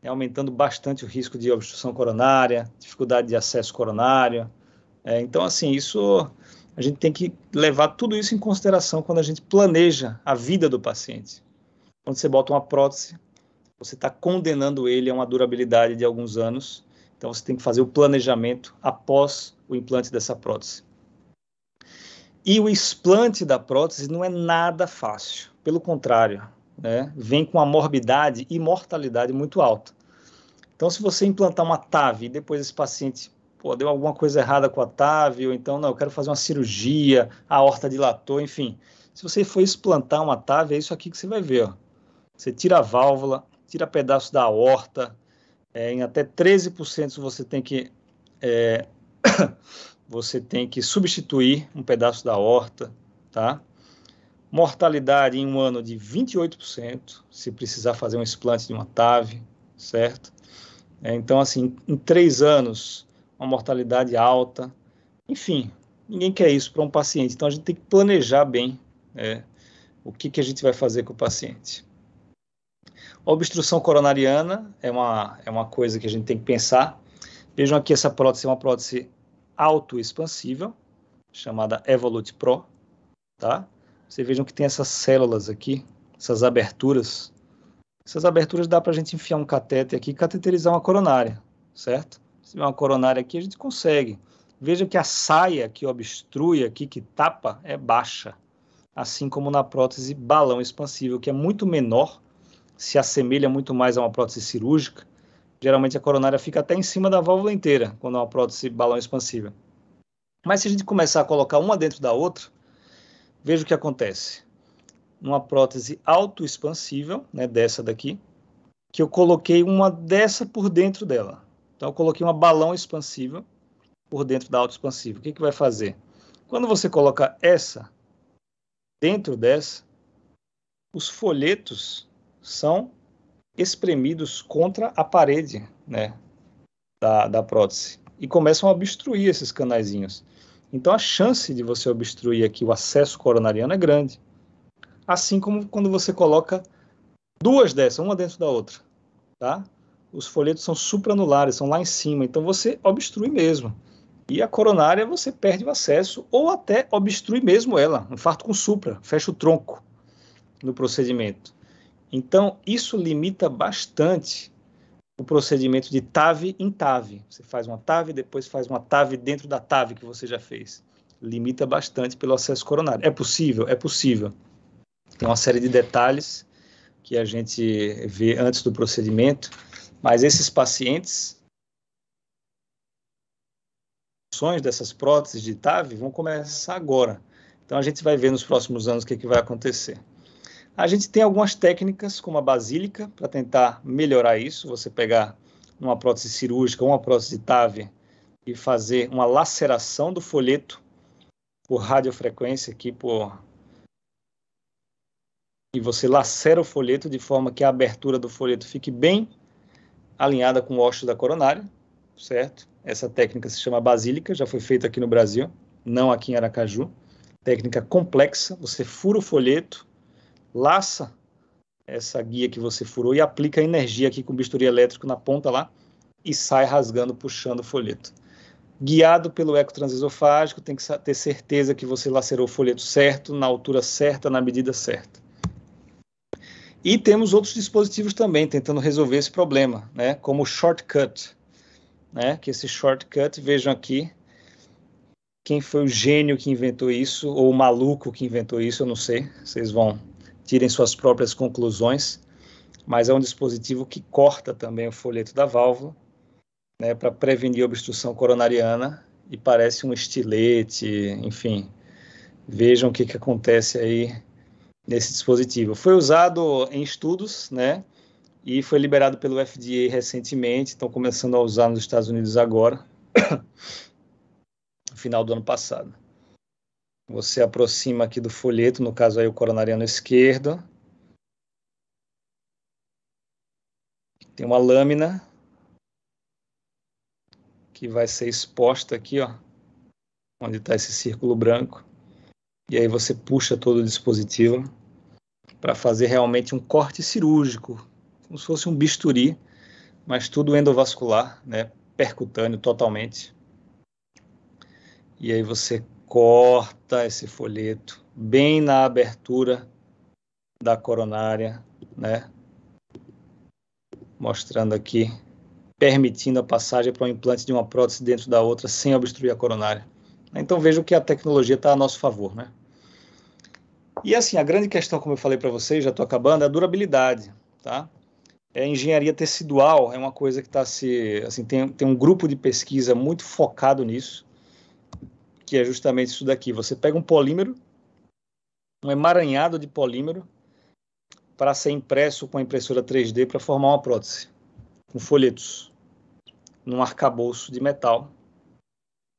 né, aumentando bastante o risco de obstrução coronária, dificuldade de acesso coronário. É, então, assim, isso a gente tem que levar tudo isso em consideração quando a gente planeja a vida do paciente. Quando você bota uma prótese, você está condenando ele a uma durabilidade de alguns anos. Então, você tem que fazer o planejamento após o implante dessa prótese. E o explante da prótese não é nada fácil. Pelo contrário, né? vem com uma morbidade e mortalidade muito alta. Então, se você implantar uma TAV e depois esse paciente pô, deu alguma coisa errada com a TAV, ou então, não, eu quero fazer uma cirurgia, a horta dilatou, enfim. Se você for explantar uma TAV, é isso aqui que você vai ver. Ó. Você tira a válvula, tira pedaço da horta, é, em até 13% você tem que é, você tem que substituir um pedaço da horta, tá? Mortalidade em um ano de 28%, se precisar fazer um explante de uma TAV, certo? É, então, assim, em três anos, uma mortalidade alta. Enfim, ninguém quer isso para um paciente. Então a gente tem que planejar bem é, o que, que a gente vai fazer com o paciente. obstrução coronariana é uma, é uma coisa que a gente tem que pensar. Vejam aqui essa prótese, é uma prótese autoexpansível, chamada Evolute Pro, tá? Vocês vejam que tem essas células aqui, essas aberturas. Essas aberturas dá para a gente enfiar um catéter aqui e cateterizar uma coronária, certo? se tiver uma coronária aqui, a gente consegue. Veja que a saia que obstrui aqui, que tapa, é baixa, assim como na prótese balão expansível, que é muito menor, se assemelha muito mais a uma prótese cirúrgica. Geralmente a coronária fica até em cima da válvula inteira, quando é uma prótese balão expansível. Mas se a gente começar a colocar uma dentro da outra, veja o que acontece. Numa prótese autoexpansível, né, dessa daqui, que eu coloquei uma dessa por dentro dela então, eu coloquei uma balão expansiva por dentro da autoexpansiva. O que, que vai fazer? Quando você coloca essa dentro dessa, os folhetos são espremidos contra a parede né, da, da prótese e começam a obstruir esses canaizinhos. Então, a chance de você obstruir aqui o acesso coronariano é grande. Assim como quando você coloca duas dessas, uma dentro da outra. Tá? os folhetos são supranulares, são lá em cima, então você obstrui mesmo. E a coronária você perde o acesso ou até obstrui mesmo ela, infarto com supra, fecha o tronco no procedimento. Então, isso limita bastante o procedimento de TAV em TAV. Você faz uma TAV, depois faz uma TAV dentro da TAV que você já fez. Limita bastante pelo acesso coronário. É possível? É possível. Tem uma série de detalhes que a gente vê antes do procedimento mas esses pacientes, as dessas próteses de TAV vão começar agora. Então a gente vai ver nos próximos anos o que, é que vai acontecer. A gente tem algumas técnicas, como a basílica, para tentar melhorar isso. Você pegar uma prótese cirúrgica, uma prótese de TAV e fazer uma laceração do folheto por radiofrequência aqui por e você lacera o folheto de forma que a abertura do folheto fique bem alinhada com o ósseo da coronária, certo? Essa técnica se chama basílica, já foi feita aqui no Brasil, não aqui em Aracaju. Técnica complexa, você fura o folheto, laça essa guia que você furou e aplica energia aqui com bisturi elétrico na ponta lá e sai rasgando, puxando o folheto. Guiado pelo eco transesofágico, tem que ter certeza que você lacerou o folheto certo, na altura certa, na medida certa. E temos outros dispositivos também tentando resolver esse problema, né? como o Shortcut, né? que esse Shortcut, vejam aqui, quem foi o gênio que inventou isso, ou o maluco que inventou isso, eu não sei, vocês vão tirem suas próprias conclusões, mas é um dispositivo que corta também o folheto da válvula, né, para prevenir a obstrução coronariana, e parece um estilete, enfim, vejam o que, que acontece aí nesse dispositivo. Foi usado em estudos, né? E foi liberado pelo FDA recentemente, estão começando a usar nos Estados Unidos agora, no final do ano passado. Você aproxima aqui do folheto, no caso aí o coronariano esquerdo. Tem uma lâmina que vai ser exposta aqui, ó, onde está esse círculo branco. E aí você puxa todo o dispositivo para fazer realmente um corte cirúrgico, como se fosse um bisturi, mas tudo endovascular, né, percutâneo totalmente. E aí você corta esse folheto bem na abertura da coronária, né? Mostrando aqui, permitindo a passagem para o implante de uma prótese dentro da outra sem obstruir a coronária. Então veja que a tecnologia está a nosso favor, né? E assim, a grande questão, como eu falei para vocês, já estou acabando, é a durabilidade, tá? É, engenharia tecidual é uma coisa que está se... Assim, tem, tem um grupo de pesquisa muito focado nisso, que é justamente isso daqui. Você pega um polímero, um emaranhado de polímero, para ser impresso com a impressora 3D para formar uma prótese, com folhetos, num arcabouço de metal,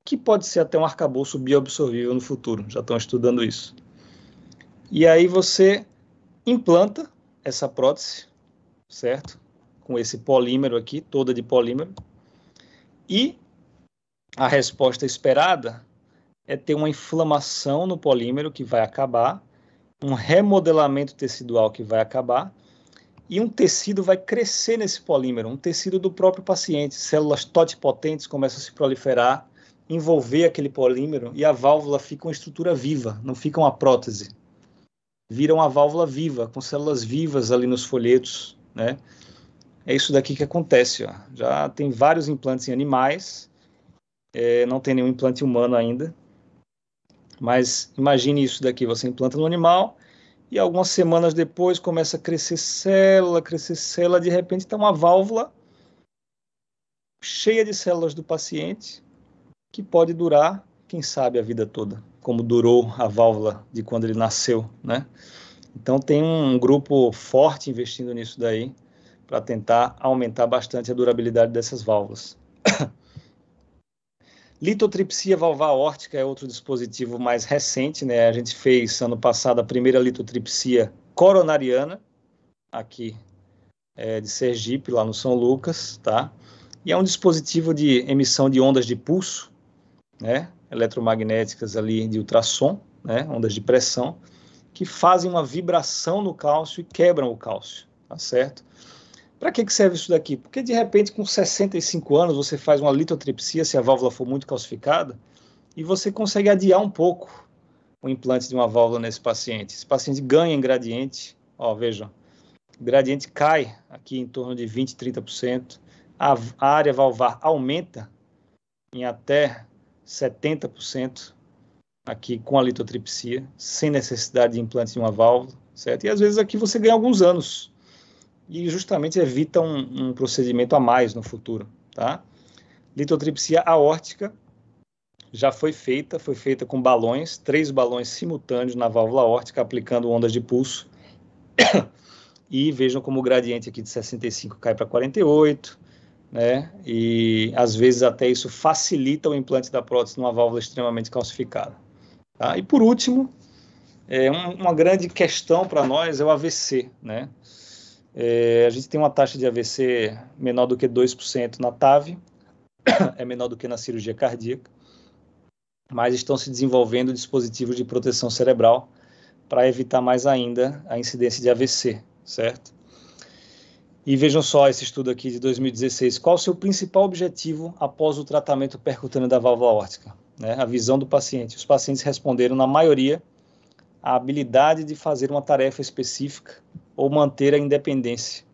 que pode ser até um arcabouço bioabsorvível no futuro, já estão estudando isso. E aí você implanta essa prótese, certo? Com esse polímero aqui, toda de polímero. E a resposta esperada é ter uma inflamação no polímero que vai acabar, um remodelamento tecidual que vai acabar, e um tecido vai crescer nesse polímero, um tecido do próprio paciente. Células totipotentes começam a se proliferar, envolver aquele polímero e a válvula fica uma estrutura viva, não fica uma prótese viram a válvula viva, com células vivas ali nos folhetos, né? É isso daqui que acontece, ó. Já tem vários implantes em animais, é, não tem nenhum implante humano ainda, mas imagine isso daqui, você implanta no animal e algumas semanas depois começa a crescer célula, crescer célula, de repente está uma válvula cheia de células do paciente que pode durar, quem sabe, a vida toda como durou a válvula de quando ele nasceu, né? Então tem um grupo forte investindo nisso daí para tentar aumentar bastante a durabilidade dessas válvulas. Litotripsia valvar órtica é outro dispositivo mais recente, né? A gente fez ano passado a primeira litotripsia coronariana aqui é, de Sergipe, lá no São Lucas, tá? E é um dispositivo de emissão de ondas de pulso, né? eletromagnéticas ali de ultrassom, né, ondas de pressão, que fazem uma vibração no cálcio e quebram o cálcio, tá certo? Para que, que serve isso daqui? Porque de repente com 65 anos você faz uma litotripsia se a válvula for muito calcificada e você consegue adiar um pouco o implante de uma válvula nesse paciente. Esse paciente ganha em gradiente, ó, vejam, o gradiente cai aqui em torno de 20, 30%, a área valvar aumenta em até 70% aqui com a litotripsia, sem necessidade de implante de uma válvula, certo? E às vezes aqui você ganha alguns anos e justamente evita um, um procedimento a mais no futuro, tá? Litotripsia aórtica já foi feita, foi feita com balões, três balões simultâneos na válvula aórtica, aplicando ondas de pulso. E vejam como o gradiente aqui de 65 cai para 48, né? E às vezes até isso facilita o implante da prótese numa válvula extremamente calcificada. Tá? E por último, é um, uma grande questão para nós é o AVC, né? É, a gente tem uma taxa de AVC menor do que 2% na TAV, é menor do que na cirurgia cardíaca, mas estão se desenvolvendo dispositivos de proteção cerebral para evitar mais ainda a incidência de AVC, certo? E vejam só esse estudo aqui de 2016. Qual o seu principal objetivo após o tratamento percutâneo da válvula órtica? Né? A visão do paciente. Os pacientes responderam, na maioria, a habilidade de fazer uma tarefa específica ou manter a independência.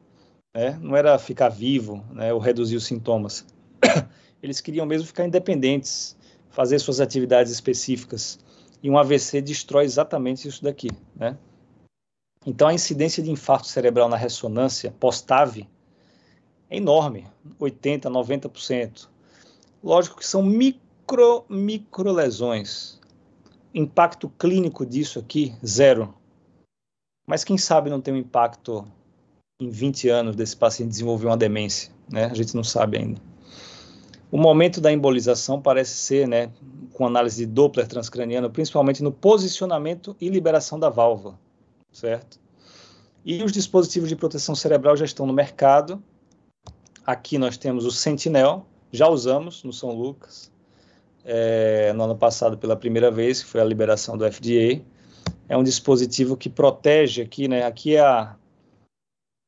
Né? Não era ficar vivo né? ou reduzir os sintomas. Eles queriam mesmo ficar independentes, fazer suas atividades específicas. E um AVC destrói exatamente isso daqui. Né? Então, a incidência de infarto cerebral na ressonância pós-TAV é enorme, 80%, 90%. Lógico que são micro, micro lesões. Impacto clínico disso aqui, zero. Mas quem sabe não tem um impacto em 20 anos desse paciente desenvolver uma demência, né? A gente não sabe ainda. O momento da embolização parece ser, né, com análise de Doppler transcraniano, principalmente no posicionamento e liberação da válvula certo? E os dispositivos de proteção cerebral já estão no mercado. Aqui nós temos o Sentinel, já usamos no São Lucas, é, no ano passado pela primeira vez, que foi a liberação do FDA. É um dispositivo que protege aqui, né? Aqui é, a,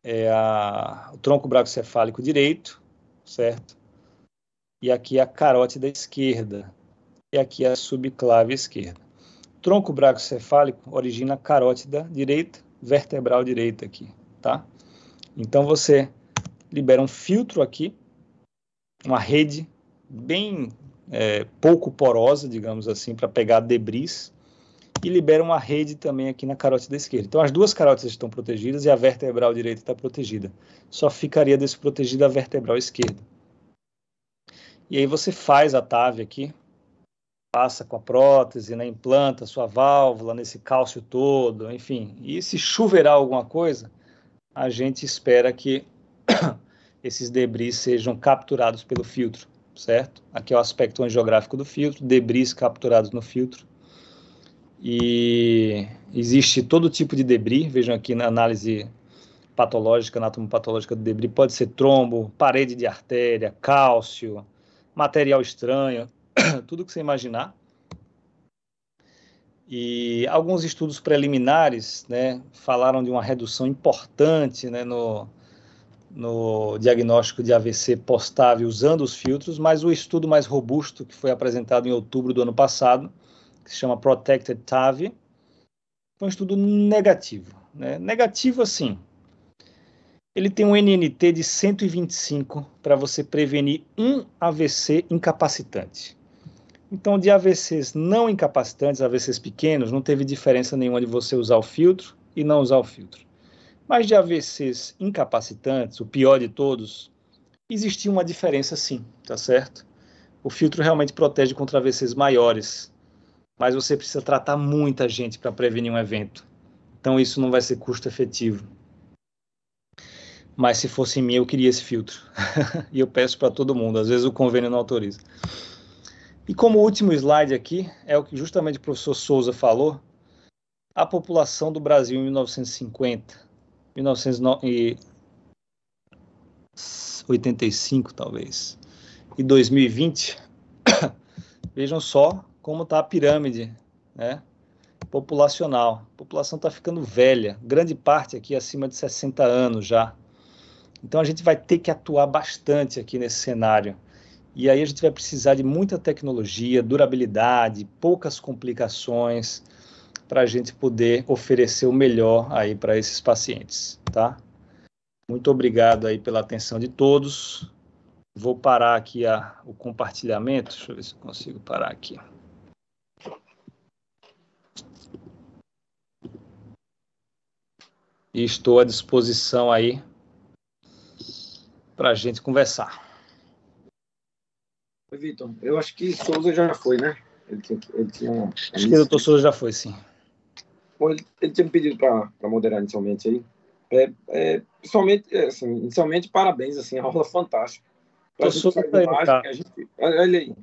é a, o tronco braquiocefálico direito, certo? E aqui é a carótida esquerda. E aqui é a subclave esquerda tronco cefálico origina a carótida direita, vertebral direita aqui, tá? Então você libera um filtro aqui, uma rede bem é, pouco porosa, digamos assim, para pegar debris, e libera uma rede também aqui na carótida esquerda. Então as duas carótidas estão protegidas e a vertebral direita está protegida. Só ficaria desprotegida a vertebral esquerda. E aí você faz a TAV aqui, passa com a prótese, né, implanta sua válvula nesse cálcio todo, enfim. E se choverá alguma coisa, a gente espera que esses debris sejam capturados pelo filtro, certo? Aqui é o aspecto angiográfico do filtro, debris capturados no filtro. E existe todo tipo de debris, vejam aqui na análise patológica, anatomopatológica do debris, pode ser trombo, parede de artéria, cálcio, material estranho, tudo que você imaginar. E alguns estudos preliminares né, falaram de uma redução importante né, no, no diagnóstico de AVC postável usando os filtros, mas o estudo mais robusto que foi apresentado em outubro do ano passado, que se chama Protected TAV, foi um estudo negativo. Né? Negativo, assim, ele tem um NNT de 125 para você prevenir um AVC incapacitante. Então, de AVCs não incapacitantes, AVCs pequenos, não teve diferença nenhuma de você usar o filtro e não usar o filtro. Mas de AVCs incapacitantes, o pior de todos, existia uma diferença sim, tá certo? O filtro realmente protege contra AVCs maiores, mas você precisa tratar muita gente para prevenir um evento. Então, isso não vai ser custo efetivo. Mas se fosse em mim, eu queria esse filtro. e eu peço para todo mundo, às vezes o convênio não autoriza. E como último slide aqui, é o que justamente o professor Souza falou, a população do Brasil em 1950, 1985 talvez, e 2020, vejam só como está a pirâmide né, populacional. A população está ficando velha, grande parte aqui acima de 60 anos já. Então a gente vai ter que atuar bastante aqui nesse cenário e aí a gente vai precisar de muita tecnologia, durabilidade, poucas complicações para a gente poder oferecer o melhor aí para esses pacientes, tá? Muito obrigado aí pela atenção de todos. Vou parar aqui a, o compartilhamento. Deixa eu ver se eu consigo parar aqui. E estou à disposição aí para a gente conversar. Vitor, eu acho que Souza já foi, né? Ele tinha, ele tinha Acho que o doutor Souza já foi, sim. Bom, ele, ele tinha me pedido para moderar inicialmente aí. É, é, principalmente, é, assim, inicialmente, parabéns, assim, a aula fantástica. Pra gente sair tá imagem, tá. a gente, olha, olha aí.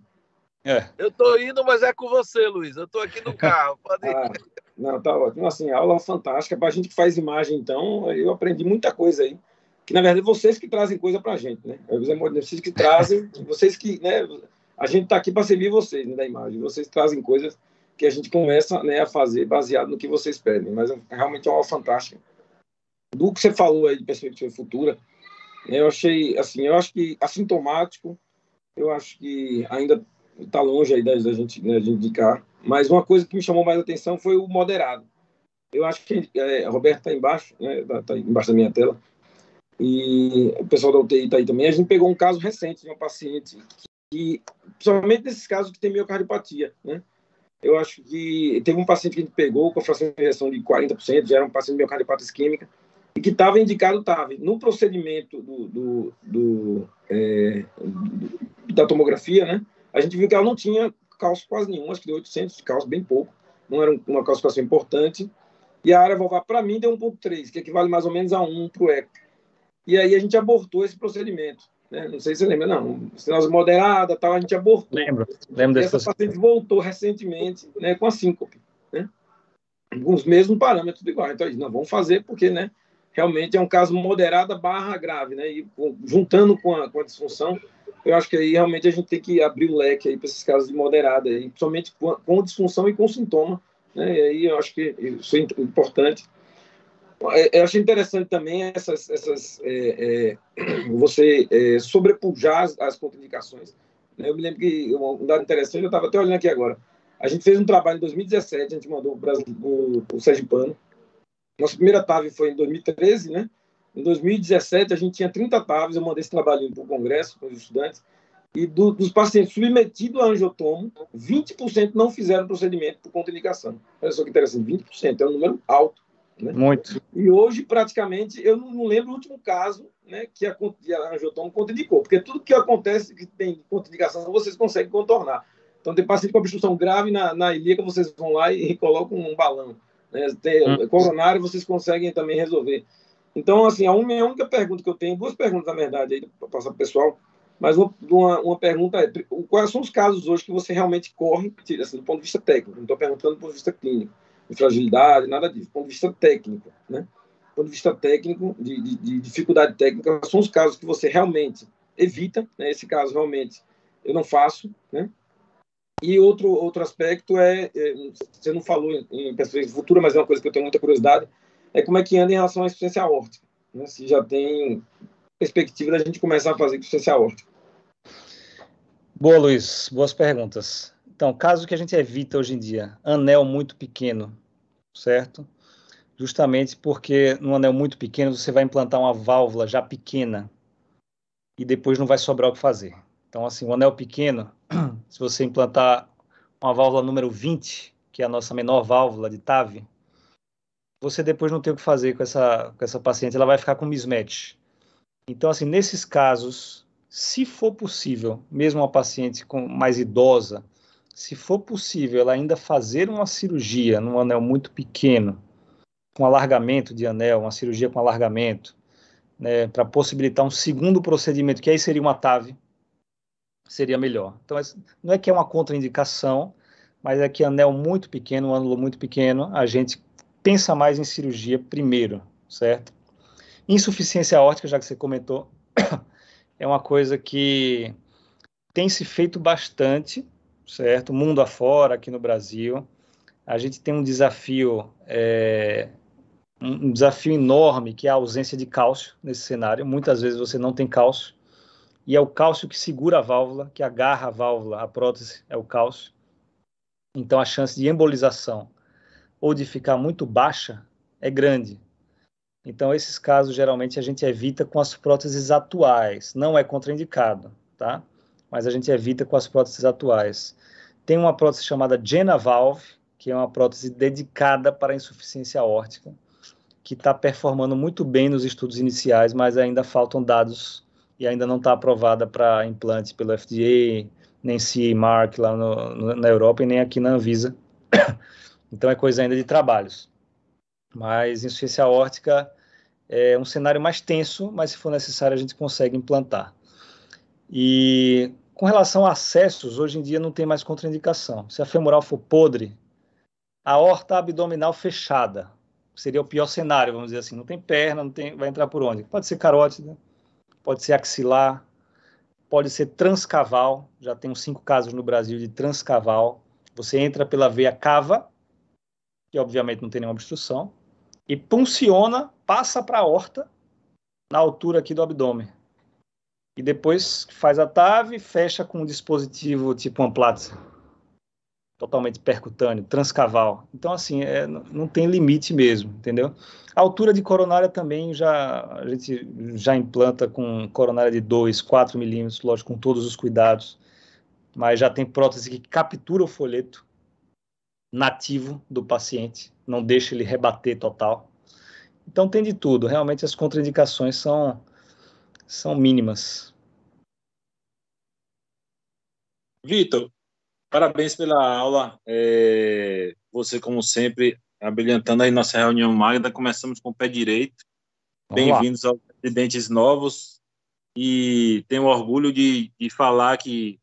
É. Eu tô indo, mas é com você, Luiz. Eu tô aqui no carro. Pode ir. Ah, não, tá ótimo. Assim, aula fantástica. Pra gente que faz imagem, então, eu aprendi muita coisa aí que na verdade vocês que trazem coisa para a gente, né? Vocês que trazem, vocês que, né? A gente está aqui para servir vocês, né, da imagem. Vocês trazem coisas que a gente começa né, a fazer baseado no que vocês pedem. Mas é realmente é uma fantástica. Do que você falou aí de perspectiva futura, né, eu achei, assim, eu acho que assintomático, eu acho que ainda está longe aí da, da gente, né, de indicar. Mas uma coisa que me chamou mais atenção foi o moderado. Eu acho que é, Roberto está embaixo, né, tá, tá embaixo da minha tela e o pessoal da UTI está aí também. A gente pegou um caso recente de uma paciente que, principalmente nesses casos que tem miocardiopatia, né? Eu acho que teve um paciente que a gente pegou com a fração de injeção de 40%, já era um paciente de miocardiopatia isquêmica, e que estava indicado TAV. No procedimento do, do, do, é, do, da tomografia, né? A gente viu que ela não tinha cálcio quase nenhum, acho que deu 800 de cálcio, bem pouco. Não era uma calcificação importante. E a área valvar, para mim, deu 1,3, que equivale mais ou menos a 1 para o ECA. E aí a gente abortou esse procedimento. Né? Não sei se você lembra, não. Estenose moderada, tal, a gente abortou. Lembro, lembro desse Essa paciente voltou recentemente né, com a síncope. Né? Com os mesmos parâmetros igual. Então, nós vamos fazer porque, né? Realmente é um caso moderada barra grave, né? E juntando com a, com a disfunção, eu acho que aí realmente a gente tem que abrir o leque aí para esses casos de moderada, aí, principalmente com, com disfunção e com sintoma, né? E aí eu acho que isso é importante é, eu acho interessante também essas, essas é, é, você é, sobrepujar as, as contraindicações. Né? Eu me lembro que um dado interessante, eu estava até olhando aqui agora. A gente fez um trabalho em 2017, a gente mandou o, o, Sérgio Pano. Nossa primeira TAV foi em 2013, né? Em 2017, a gente tinha 30 TAVs, eu mandei esse trabalhinho para o Congresso, para os estudantes, e do, dos pacientes submetidos a angiotomo, 20% não fizeram procedimento por contraindicação. Olha só que interessante, 20%, é um número alto. Né? Muito. E hoje, praticamente, eu não, lembro o último caso né, que a, a Angiotomo contraindicou, porque tudo que acontece que tem contraindicação, vocês conseguem contornar. Então, tem paciente com obstrução grave na, na ilíaca, vocês vão lá e, colocam um balão. Né? Tem, hum. É coronário, vocês conseguem também resolver. Então, assim, a, a única pergunta que eu tenho, duas perguntas, na verdade, para passar para o pessoal, mas uma, uma pergunta é, quais são os casos hoje que você realmente corre, assim, do ponto de vista técnico, não estou perguntando do ponto de vista clínico de fragilidade, nada disso. Do ponto de vista técnico, né? Do ponto de vista técnico, de, de, de dificuldade técnica, são os casos que você realmente evita, né? Esse caso realmente eu não faço, né? E outro, outro aspecto é, é você não falou em, perspectiva futura, mas é uma coisa que eu tenho muita curiosidade, é como é que anda em relação à insuficiência aórtica, né? Se já tem perspectiva da gente começar a fazer insuficiência aórtica. Boa, Luiz. Boas perguntas. Então, caso que a gente evita hoje em dia, anel muito pequeno, certo? Justamente porque no anel muito pequeno você vai implantar uma válvula já pequena e depois não vai sobrar o que fazer. Então, assim, o anel pequeno, se você implantar uma válvula número 20, que é a nossa menor válvula de TAV, você depois não tem o que fazer com essa, com essa paciente, ela vai ficar com mismatch. Então, assim, nesses casos, se for possível, mesmo uma paciente com, mais idosa, se for possível ela ainda fazer uma cirurgia num anel muito pequeno, com alargamento de anel, uma cirurgia com alargamento, né, para possibilitar um segundo procedimento, que aí seria uma TAV, seria melhor. Então, não é que é uma contraindicação, mas é que anel muito pequeno, um ângulo muito pequeno, a gente pensa mais em cirurgia primeiro, certo? Insuficiência aórtica, já que você comentou, é uma coisa que tem se feito bastante, certo? Mundo afora, aqui no Brasil. A gente tem um desafio, é, um desafio enorme, que é a ausência de cálcio nesse cenário. Muitas vezes você não tem cálcio, e é o cálcio que segura a válvula, que agarra a válvula, a prótese é o cálcio. Então a chance de embolização ou de ficar muito baixa é grande. Então esses casos geralmente a gente evita com as próteses atuais, não é contraindicado, tá? mas a gente evita com as próteses atuais. Tem uma prótese chamada Genavalve, que é uma prótese dedicada para insuficiência órtica, que está performando muito bem nos estudos iniciais, mas ainda faltam dados e ainda não está aprovada para implante pelo FDA, nem CE Mark lá no, no, na Europa e nem aqui na Anvisa. Então é coisa ainda de trabalhos. Mas insuficiência órtica é um cenário mais tenso, mas se for necessário a gente consegue implantar. E com relação a acessos, hoje em dia não tem mais contraindicação. Se a femoral for podre, a horta abdominal fechada seria o pior cenário, vamos dizer assim. Não tem perna, não tem, vai entrar por onde? Pode ser carótida, pode ser axilar, pode ser transcaval. Já tem uns cinco casos no Brasil de transcaval. Você entra pela veia cava, que obviamente não tem nenhuma obstrução, e punciona, passa para a horta na altura aqui do abdômen e depois faz a TAV, fecha com um dispositivo tipo uma plata totalmente percutâneo, transcaval. Então, assim, é, não tem limite mesmo, entendeu? A altura de coronária também já a gente já implanta com coronária de 2, 4 milímetros, lógico, com todos os cuidados, mas já tem prótese que captura o folheto nativo do paciente, não deixa ele rebater total. Então, tem de tudo. Realmente, as contraindicações são são mínimas. Vitor, parabéns pela aula. É, você, como sempre, abrilhantando aí nossa reunião magna. Começamos com o pé direito. Bem-vindos aos presidentes novos. E tenho orgulho de, de falar que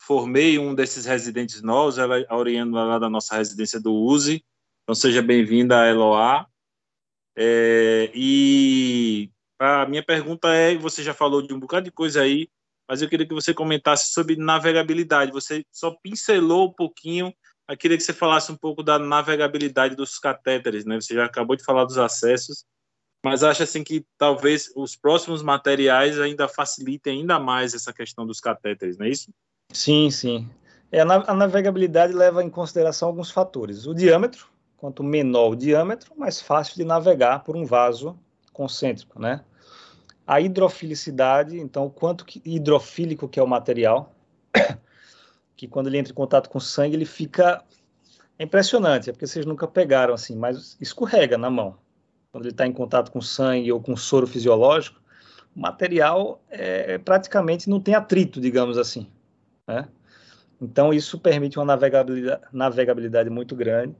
formei um desses residentes novos, ela é lá da nossa residência do USE. Então, seja bem-vinda, Eloá. É, e a minha pergunta é: você já falou de um bocado de coisa aí, mas eu queria que você comentasse sobre navegabilidade. Você só pincelou um pouquinho, eu queria que você falasse um pouco da navegabilidade dos catéteres, né? Você já acabou de falar dos acessos, mas acha assim que talvez os próximos materiais ainda facilitem ainda mais essa questão dos catéteres, não é isso? Sim, sim. É, a navegabilidade leva em consideração alguns fatores. O diâmetro, quanto menor o diâmetro, mais fácil de navegar por um vaso concêntrico, né? A hidrofilicidade, então, o quanto que hidrofílico que é o material, que quando ele entra em contato com sangue, ele fica é impressionante, é porque vocês nunca pegaram assim, mas escorrega na mão. Quando ele está em contato com sangue ou com soro fisiológico, o material é, é, praticamente não tem atrito, digamos assim. Né? Então, isso permite uma navegabilidade, navegabilidade muito grande.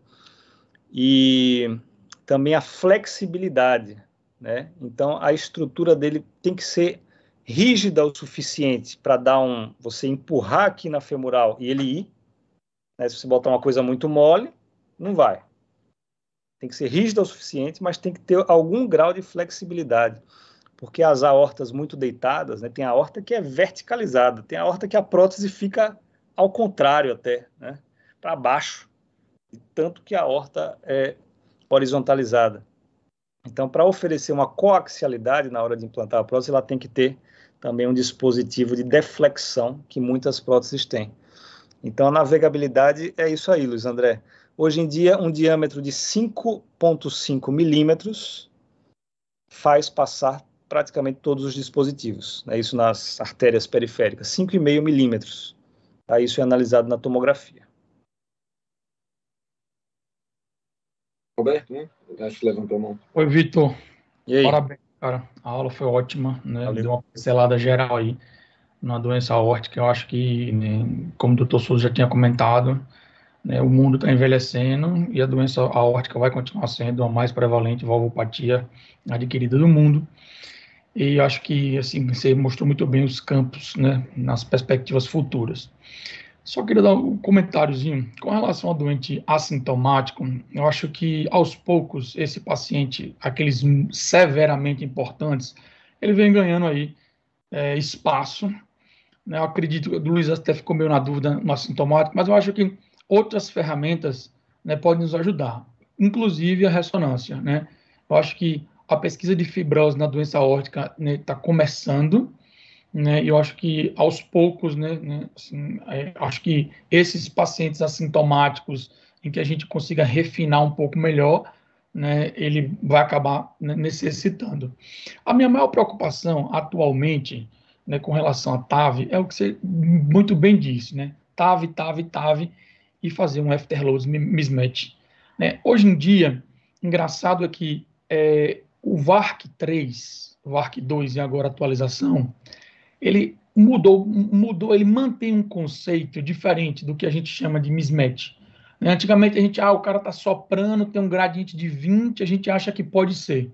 E também a flexibilidade, né? Então, a estrutura dele tem que ser rígida o suficiente para dar um. Você empurrar aqui na femoral e ele ir. Né? Se você botar uma coisa muito mole, não vai. Tem que ser rígida o suficiente, mas tem que ter algum grau de flexibilidade. Porque as aortas muito deitadas, né? tem a aorta que é verticalizada, tem a aorta que a prótese fica ao contrário até, né? para baixo, tanto que a aorta é horizontalizada. Então, para oferecer uma coaxialidade na hora de implantar a prótese, ela tem que ter também um dispositivo de deflexão que muitas próteses têm. Então, a navegabilidade é isso aí, Luiz André. Hoje em dia, um diâmetro de 5,5 milímetros faz passar praticamente todos os dispositivos. Né? Isso nas artérias periféricas, 5,5 milímetros. Tá? Isso é analisado na tomografia. Roberto, né? Acho que levantou a mão. Oi, Vitor. E aí? Parabéns, cara. A aula foi ótima, né? Valeu. Deu uma pincelada geral aí na doença aórtica. Eu acho que, né, como o doutor Souza já tinha comentado, né, o mundo está envelhecendo e a doença aórtica vai continuar sendo a mais prevalente valvopatia adquirida do mundo. E acho que assim você mostrou muito bem os campos, né, nas perspectivas futuras. Só queria dar um comentáriozinho com relação ao doente assintomático. Eu acho que aos poucos esse paciente, aqueles severamente importantes, ele vem ganhando aí é, espaço. Né? Eu acredito que o Luiz até ficou meio na dúvida no assintomático, mas eu acho que outras ferramentas né, podem nos ajudar, inclusive a ressonância. Né? Eu acho que a pesquisa de fibrose na doença aórtica está né, tá começando né? Eu acho que aos poucos, né, né assim, é, acho que esses pacientes assintomáticos em que a gente consiga refinar um pouco melhor, né, ele vai acabar né, necessitando. A minha maior preocupação atualmente, né, com relação à TAV é o que você muito bem disse, né? TAV, TAV, TAV e fazer um afterload mismatch. Né? Hoje em dia, engraçado é que é, o VARC 3, VARC 2 e agora atualização, ele mudou, mudou, ele mantém um conceito diferente do que a gente chama de mismatch. Né? Antigamente a gente, ah, o cara está soprando, tem um gradiente de 20, a gente acha que pode ser.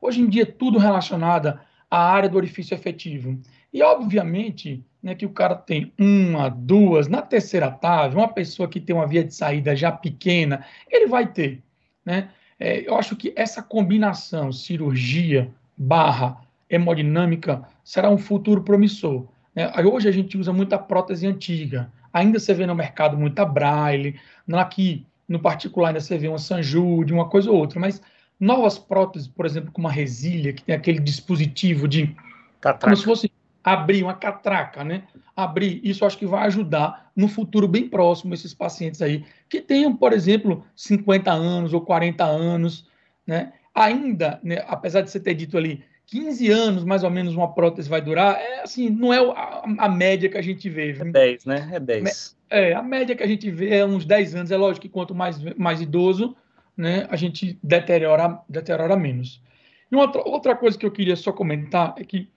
Hoje em dia é tudo relacionado à área do orifício efetivo. E obviamente né, que o cara tem uma, duas, na terceira tábua, uma pessoa que tem uma via de saída já pequena, ele vai ter. Né? É, eu acho que essa combinação cirurgia barra hemodinâmica será um futuro promissor. Né? Hoje a gente usa muita prótese antiga. Ainda você vê no mercado muita braille, aqui no particular ainda você vê uma sanjude, uma coisa ou outra, mas novas próteses, por exemplo, com uma resília, que tem aquele dispositivo de... Catraca. Como se fosse abrir uma catraca, né? Abrir, isso acho que vai ajudar no futuro bem próximo esses pacientes aí, que tenham, por exemplo, 50 anos ou 40 anos, né? Ainda, né, apesar de você ter dito ali 15 anos, mais ou menos, uma prótese vai durar, é assim, não é a, a média que a gente vê. Viu? É 10, né? É 10. É, a média que a gente vê é uns 10 anos. É lógico que quanto mais, mais idoso, né, a gente deteriora, deteriora menos. E uma outra coisa que eu queria só comentar é que,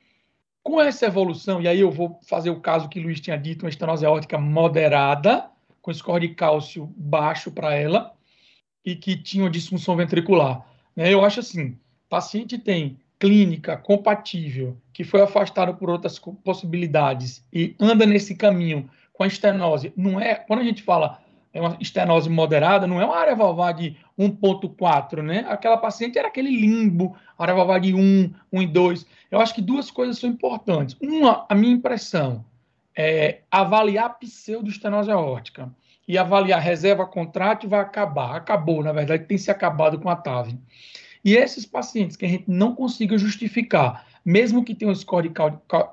com essa evolução, e aí eu vou fazer o caso que o Luiz tinha dito, uma estenose aórtica moderada, com score de cálcio baixo para ela, e que tinha uma disfunção ventricular. Né? Eu acho assim, paciente tem clínica compatível, que foi afastado por outras possibilidades e anda nesse caminho com a estenose, não é, quando a gente fala é uma estenose moderada, não é uma área valvar de 1.4, né? Aquela paciente era aquele limbo, área valvar de 1, 1 e 2. Eu acho que duas coisas são importantes. Uma, a minha impressão, é avaliar a pseudoestenose aórtica e avaliar reserva contrato vai acabar. Acabou, na verdade, tem se acabado com a TAV. E esses pacientes que a gente não consiga justificar, mesmo que tenham um score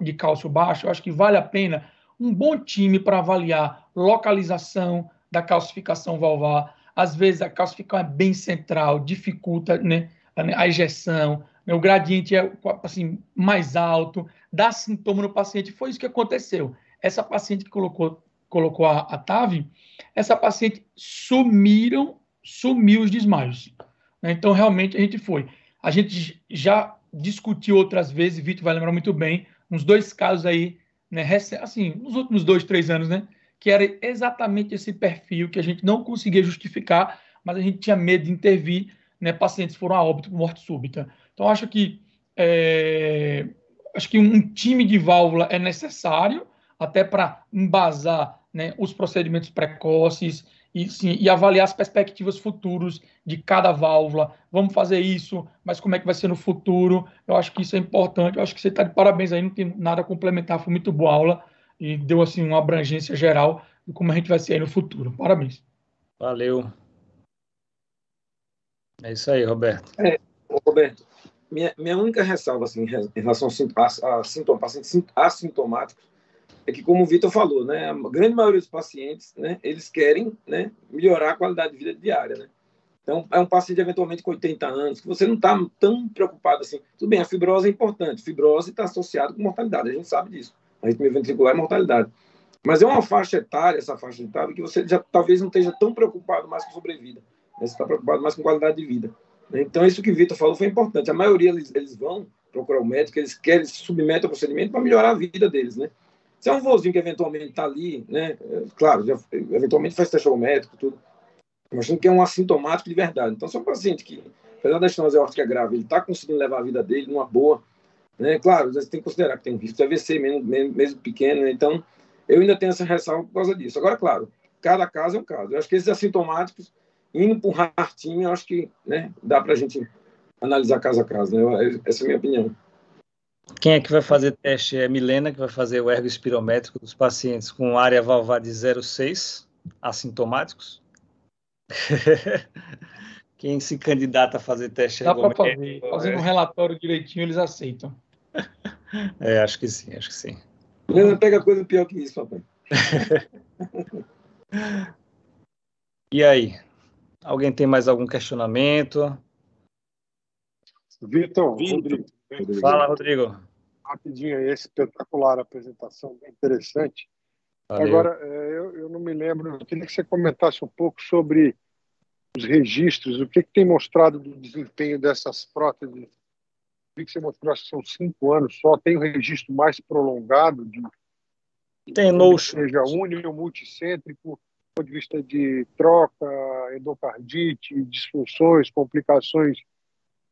de cálcio baixo, eu acho que vale a pena um bom time para avaliar localização da calcificação valvar. Às vezes a calcificação é bem central, dificulta né, a injeção, né, o gradiente é assim, mais alto, dá sintoma no paciente. Foi isso que aconteceu. Essa paciente que colocou, colocou a, a TAV, essa paciente sumiram, sumiu os desmaios. Né? Então, realmente, a gente foi. A gente já discutiu outras vezes, Vitor vai lembrar muito bem, uns dois casos aí, né, assim, nos últimos dois, três anos, né, que era exatamente esse perfil que a gente não conseguia justificar, mas a gente tinha medo de intervir, né, pacientes foram a óbito por morte súbita. Então, acho que, é, acho que um time de válvula é necessário, até para embasar né, os procedimentos precoces, e, sim, e avaliar as perspectivas futuras de cada válvula. Vamos fazer isso, mas como é que vai ser no futuro? Eu acho que isso é importante. Eu acho que você está de parabéns aí, não tem nada a complementar. Foi muito boa aula e deu assim uma abrangência geral de como a gente vai ser aí no futuro. Parabéns. Valeu. É isso aí, Roberto. É, Roberto, minha, minha única ressalva assim, em relação a, a, a, pacientes assintomáticos é que, como o Vitor falou, né, a grande maioria dos pacientes, né, eles querem né, melhorar a qualidade de vida diária, né? Então, é um paciente eventualmente com 80 anos, que você não está tão preocupado assim. Tudo bem, a fibrose é importante. Fibrose está associada com mortalidade, a gente sabe disso. A gente ventricular é mortalidade. Mas é uma faixa etária, essa faixa etária, que você já talvez não esteja tão preocupado mais com sobrevida. Né? Você está preocupado mais com qualidade de vida. Então, isso que o Vitor falou foi importante. A maioria, eles, eles vão procurar o médico, eles querem, se submetem ao procedimento para melhorar a vida deles, né? Se é um voozinho que eventualmente está ali, né? É, claro, já, eventualmente faz teste médico, tudo. Imagino que é um assintomático de verdade. Então, se é um paciente que, apesar da estenose aórtica é grave, ele está conseguindo levar a vida dele numa boa, né? Claro, você tem que considerar que tem um risco de AVC mesmo, mesmo pequeno, né? Então, eu ainda tenho essa ressalva por causa disso. Agora, claro, cada caso é um caso. Eu acho que esses assintomáticos, indo para o ratinho, eu acho que né, dá para a gente analisar caso a caso. Né? Essa é a minha opinião. Quem é que vai fazer teste é a Milena, que vai fazer o ergo espirométrico dos pacientes com área valvar de 0,6, assintomáticos. Quem se candidata a fazer teste é Dá para fazer. É. Fazendo um relatório direitinho, eles aceitam. É, acho que sim, acho que sim. Milena, pega coisa pior que isso, papai. e aí? Alguém tem mais algum questionamento? Vitor, Rodrigo. Rodrigo. Fala, Rodrigo. Rapidinho, é espetacular a apresentação, bem interessante. Valeu. Agora, é, eu, eu não me lembro, eu queria que você comentasse um pouco sobre os registros, o que, que tem mostrado do desempenho dessas próteses. Vi que você mostrou que são cinco anos só, tem o um registro mais prolongado de. Tem notion. Seja único, multicêntrico, do ponto de vista de troca, endocardite, disfunções, complicações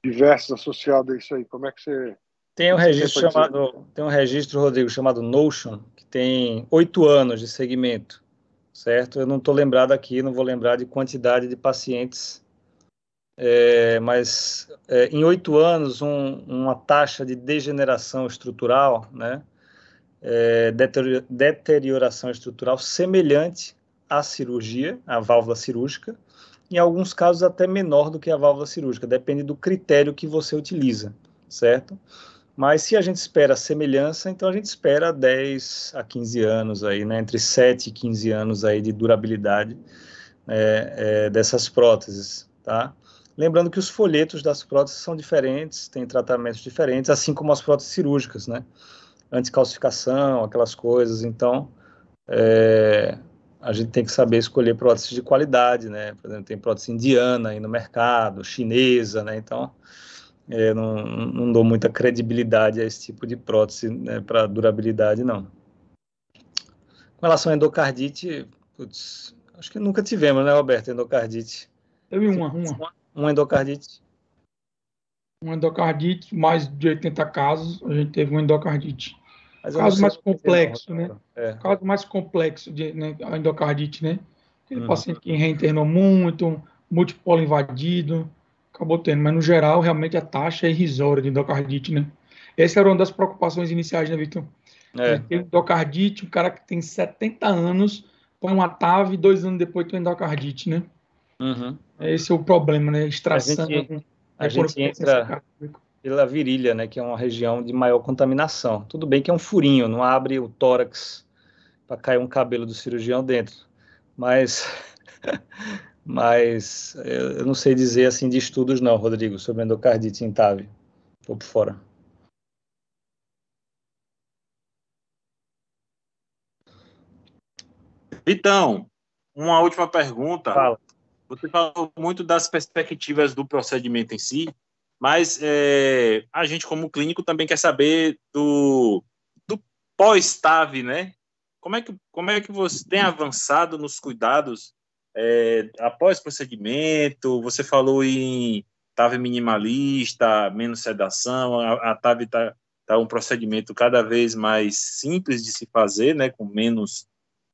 diversos associados a isso aí. Como é que você. Tem um registro chamado. Tem um registro, Rodrigo, chamado Notion, que tem oito anos de segmento. Certo? Eu não estou lembrado aqui, não vou lembrar de quantidade de pacientes, é, mas é, em oito anos, um, uma taxa de degeneração estrutural, né, é, deterioração estrutural semelhante à cirurgia, à válvula cirúrgica, em alguns casos até menor do que a válvula cirúrgica, depende do critério que você utiliza, certo? Mas se a gente espera semelhança, então a gente espera 10 a 15 anos aí, né, entre 7 e 15 anos aí de durabilidade é, é, dessas próteses, tá? Lembrando que os folhetos das próteses são diferentes, têm tratamentos diferentes, assim como as próteses cirúrgicas, né? Anticalcificação, aquelas coisas, então é, a gente tem que saber escolher próteses de qualidade, né? Por exemplo, tem prótese indiana aí no mercado, chinesa, né? Então, é, não, não dou muita credibilidade a esse tipo de prótese né, para durabilidade, não. Com relação à endocardite, putz, acho que nunca tivemos, né, Roberto, endocardite. Teve uma, uma. Uma endocardite. Uma endocardite, mais de 80 casos, a gente teve uma endocardite. Mas caso mais complexo, né? É. Caso mais complexo de né, endocardite, né? Aquele uhum. paciente que reinternou muito, multipolo invadido, acabou tendo. Mas, no geral, realmente a taxa é irrisória de endocardite, né? Essa era uma das preocupações iniciais, né, Victor? É. Tem endocardite, o cara que tem 70 anos põe uma TAV e dois anos depois tem endocardite, né? Uhum. Esse é o problema, né? Extração. A gente, a gente entra pela virilha, né, que é uma região de maior contaminação. Tudo bem que é um furinho, não abre o tórax para cair um cabelo do cirurgião dentro, mas mas eu não sei dizer assim de estudos não, Rodrigo, sobre endocardite Intave, vou por fora. Vitão, uma última pergunta. Fala. Você falou muito das perspectivas do procedimento em si, mas é, a gente, como clínico, também quer saber do, do pós-TAV, né? Como é, que, como é que você tem avançado nos cuidados é, após procedimento? Você falou em TAV minimalista, menos sedação, a, a TAV está tá um procedimento cada vez mais simples de se fazer, né? Com menos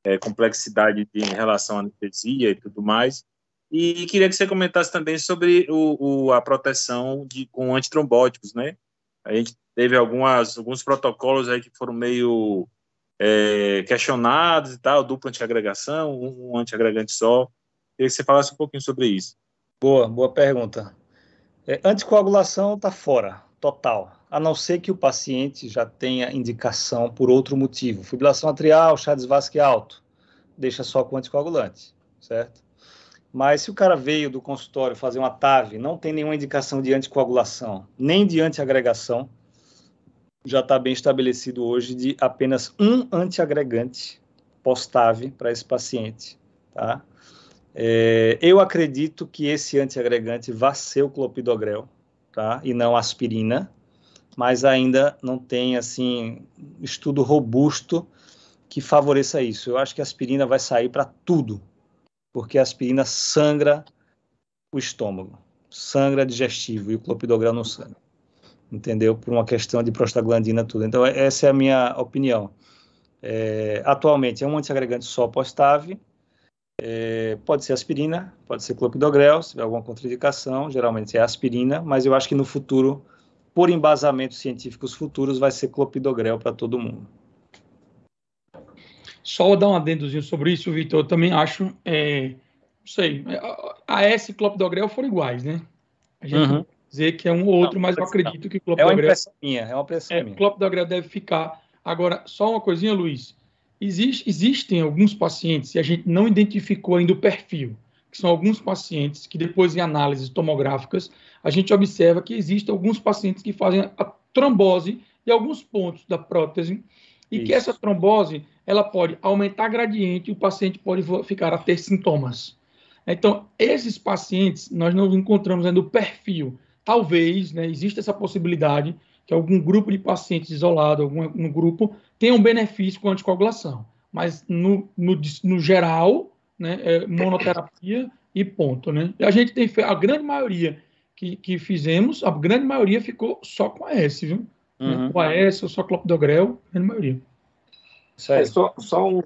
é, complexidade de, em relação à anestesia e tudo mais. E queria que você comentasse também sobre o, o, a proteção de, com antitrombóticos, né? A gente teve algumas, alguns protocolos aí que foram meio é, questionados e tal, dupla antiagregação, um, um antiagregante só. Queria que você falasse um pouquinho sobre isso. Boa, boa pergunta. É, anticoagulação está fora, total, a não ser que o paciente já tenha indicação por outro motivo. Fibrilação atrial, chá de alto, deixa só com anticoagulante, certo? Mas se o cara veio do consultório fazer uma TAV, não tem nenhuma indicação de anticoagulação, nem de antiagregação, já está bem estabelecido hoje de apenas um antiagregante pós-TAV para esse paciente. Tá? É, eu acredito que esse antiagregante vá ser o clopidogrel, tá? e não aspirina, mas ainda não tem assim estudo robusto que favoreça isso. Eu acho que a aspirina vai sair para tudo, porque a aspirina sangra o estômago, sangra digestivo e o clopidogrel não sangra. Entendeu? Por uma questão de prostaglandina tudo. Então, é, essa é a minha opinião. É, atualmente é um antiagregante só Postave, é, pode ser aspirina, pode ser clopidogrel, se tiver alguma contraindicação, geralmente é aspirina, mas eu acho que no futuro, por embasamentos científicos futuros, vai ser clopidogrel para todo mundo. Só dar um adendozinho sobre isso, Vitor, eu também acho, é, não sei, a S e Klopp Agrel foram iguais, né? A gente uhum. dizer que é um ou outro, não, mas eu acredito não. que o Klopp é É uma impressão minha, é uma impressão é, minha. Klopp Agrel deve ficar. Agora, só uma coisinha, Luiz, Existe, existem alguns pacientes, e a gente não identificou ainda o perfil, que são alguns pacientes que depois em análises tomográficas, a gente observa que existem alguns pacientes que fazem a trombose de alguns pontos da prótese e Isso. que essa trombose ela pode aumentar gradiente e o paciente pode ficar a ter sintomas. Então, esses pacientes, nós não encontramos ainda o perfil. Talvez, né, exista essa possibilidade que algum grupo de pacientes isolado, algum um grupo, tenha um benefício com a anticoagulação. Mas, no, no, no geral, né, é monoterapia e ponto. Né? E a gente tem a grande maioria que, que fizemos, a grande maioria ficou só com a S, viu? Uhum. O AS, o Soclopidogrel, na maioria. É, só, só um,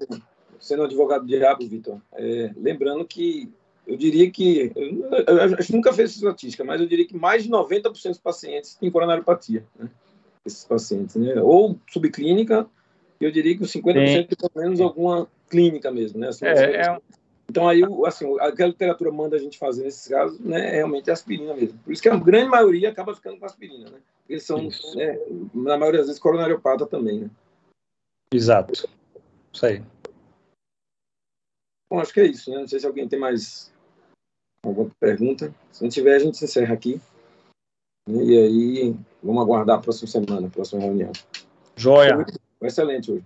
sendo advogado diabo, Vitor, é, lembrando que eu diria que, eu, eu, eu, eu nunca fiz estatística, mas eu diria que mais de 90% dos pacientes têm coronariopatia, né? esses pacientes, né? ou subclínica, eu diria que os 50% tem pelo menos alguma clínica mesmo, né? Assim, é, assim, é... Assim. Então aí, assim, a que a literatura manda a gente fazer nesses casos, né, é realmente é aspirina mesmo. Por isso que a grande maioria acaba ficando com aspirina, né? eles são, né, na maioria das vezes, coronariopata também, né? Exato. Isso aí. Bom, acho que é isso, né? Não sei se alguém tem mais alguma pergunta. Se não tiver, a gente encerra aqui. E aí, vamos aguardar a próxima semana, a próxima reunião. Joia! Foi excelente hoje.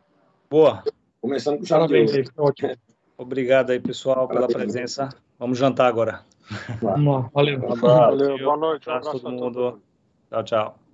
Boa! Começando com o Parabéns, Obrigado aí, pessoal, Parabéns. pela presença. Vamos jantar agora. Vamos lá. Valeu. Valeu. Boa noite. a todo mundo. Tchau, tchau.